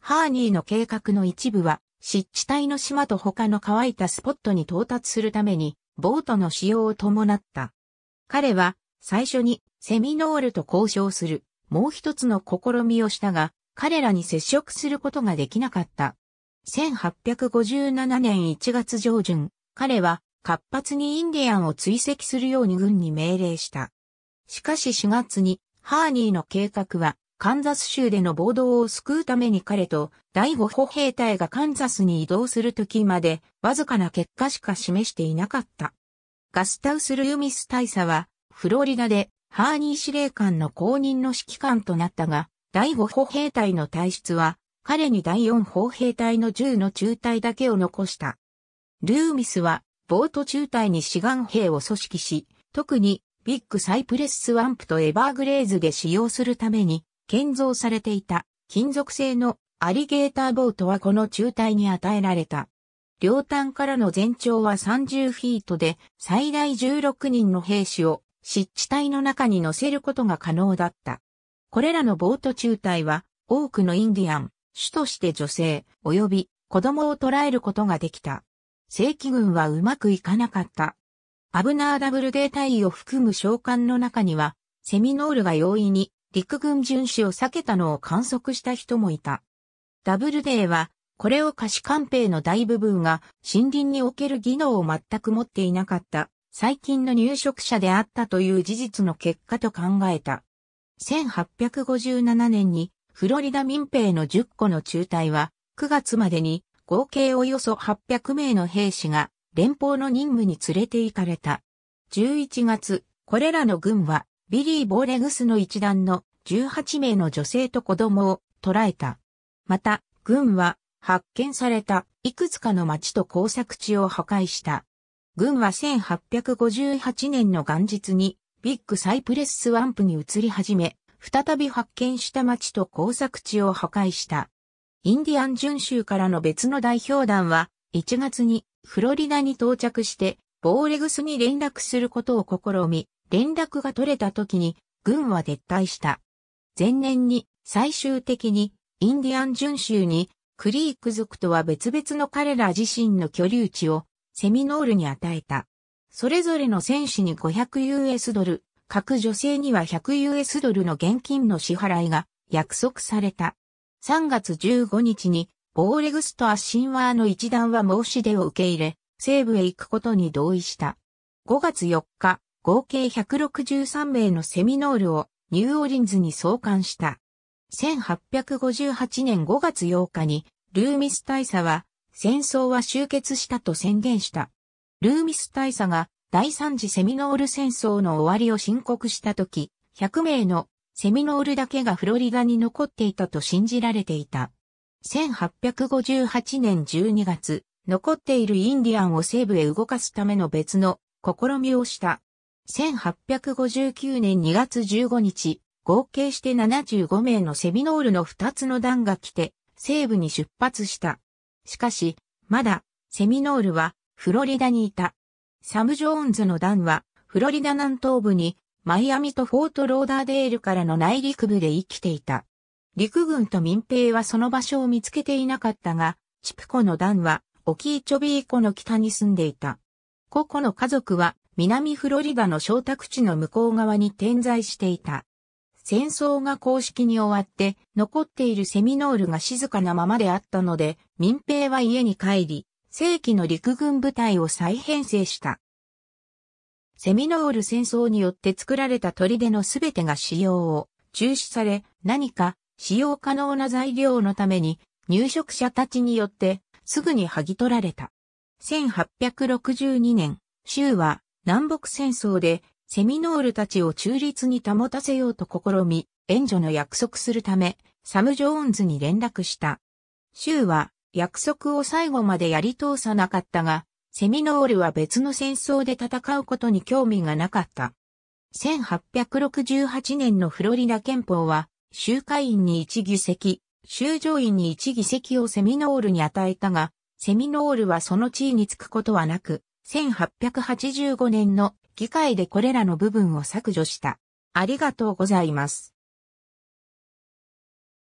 ハーニーの計画の一部は、湿地帯の島と他の乾いたスポットに到達するために、ボートの使用を伴った。彼は、最初に、セミノールと交渉する、もう一つの試みをしたが、彼らに接触することができなかった。1857年1月上旬、彼は活発にインディアンを追跡するように軍に命令した。しかし4月にハーニーの計画は、カンザス州での暴動を救うために彼と第五歩兵隊がカンザスに移動する時までわずかな結果しか示していなかった。ガスタウス・ルーミス大佐はフロリダでハーニー司令官の公認の指揮官となったが、第五歩兵隊の体質は彼に第四歩兵隊の銃の中隊だけを残した。ルーミスはボート中隊に志願兵を組織し、特にビッグサイプレススワンプとエバーグレーズで使用するために建造されていた金属製のアリゲーターボートはこの中隊に与えられた。両端からの全長は30フィートで最大16人の兵士を湿地帯の中に乗せることが可能だった。これらのボート中隊は多くのインディアン、主として女性、及び子供を捕らえることができた。正規軍はうまくいかなかった。アブナーダブルデー隊を含む召喚の中には、セミノールが容易に陸軍巡視を避けたのを観測した人もいた。ダブルデーは、これを可視官兵の大部分が森林における技能を全く持っていなかった最近の入植者であったという事実の結果と考えた。1857年にフロリダ民兵の10個の中隊は9月までに合計およそ800名の兵士が連邦の任務に連れて行かれた。11月、これらの軍は、ビリー・ボーレグスの一団の18名の女性と子供を捕らえた。また、軍は発見されたいくつかの町と工作地を破壊した。軍は1858年の元日にビッグサイプレススワンプに移り始め、再び発見した町と工作地を破壊した。インディアン巡州からの別の代表団は1月にフロリダに到着して、ボーレグスに連絡することを試み、連絡が取れた時に、軍は撤退した。前年に、最終的に、インディアン巡州に、クリーク族とは別々の彼ら自身の居留地を、セミノールに与えた。それぞれの戦士に 500US ドル、各女性には 100US ドルの現金の支払いが約束された。3月15日にボーレグスとアッシンワーの一団は申し出を受け入れ、西部へ行くことに同意した。5月4日、合計163名のセミノールをニューオーリンズに送還した。1858年5月8日に、ルーミス大佐は、戦争は終結したと宣言した。ルーミス大佐が第3次セミノール戦争の終わりを申告したとき、100名のセミノールだけがフロリダに残っていたと信じられていた。1858年12月、残っているインディアンを西部へ動かすための別の試みをした。1859年2月15日、合計して75名のセミノールの2つの団が来て、西部に出発した。しかし、まだ、セミノールは、フロリダにいた。サム・ジョーンズの団は、フロリダ南東部に、マイアミとフォート・ローダーデールからの内陸部で生きていた。陸軍と民兵はその場所を見つけていなかったが、チプコの団は、オキーチョビー湖の北に住んでいた。ココの家族は、南フロリダの小宅地の向こう側に点在していた。戦争が公式に終わって、残っているセミノールが静かなままであったので、民兵は家に帰り、正規の陸軍部隊を再編成した。セミノール戦争によって作られた砦のすべてが使用を中止され、何か使用可能な材料のために入植者たちによってすぐに剥ぎ取られた。1862年、州は南北戦争でセミノールたちを中立に保たせようと試み、援助の約束するため、サム・ジョーンズに連絡した。州は約束を最後までやり通さなかったが、セミノールは別の戦争で戦うことに興味がなかった。1868年のフロリダ憲法は、州会員に1議席、州上院に1議席をセミノールに与えたが、セミノールはその地位につくことはなく、1885年の議会でこれらの部分を削除した。ありがとうございます。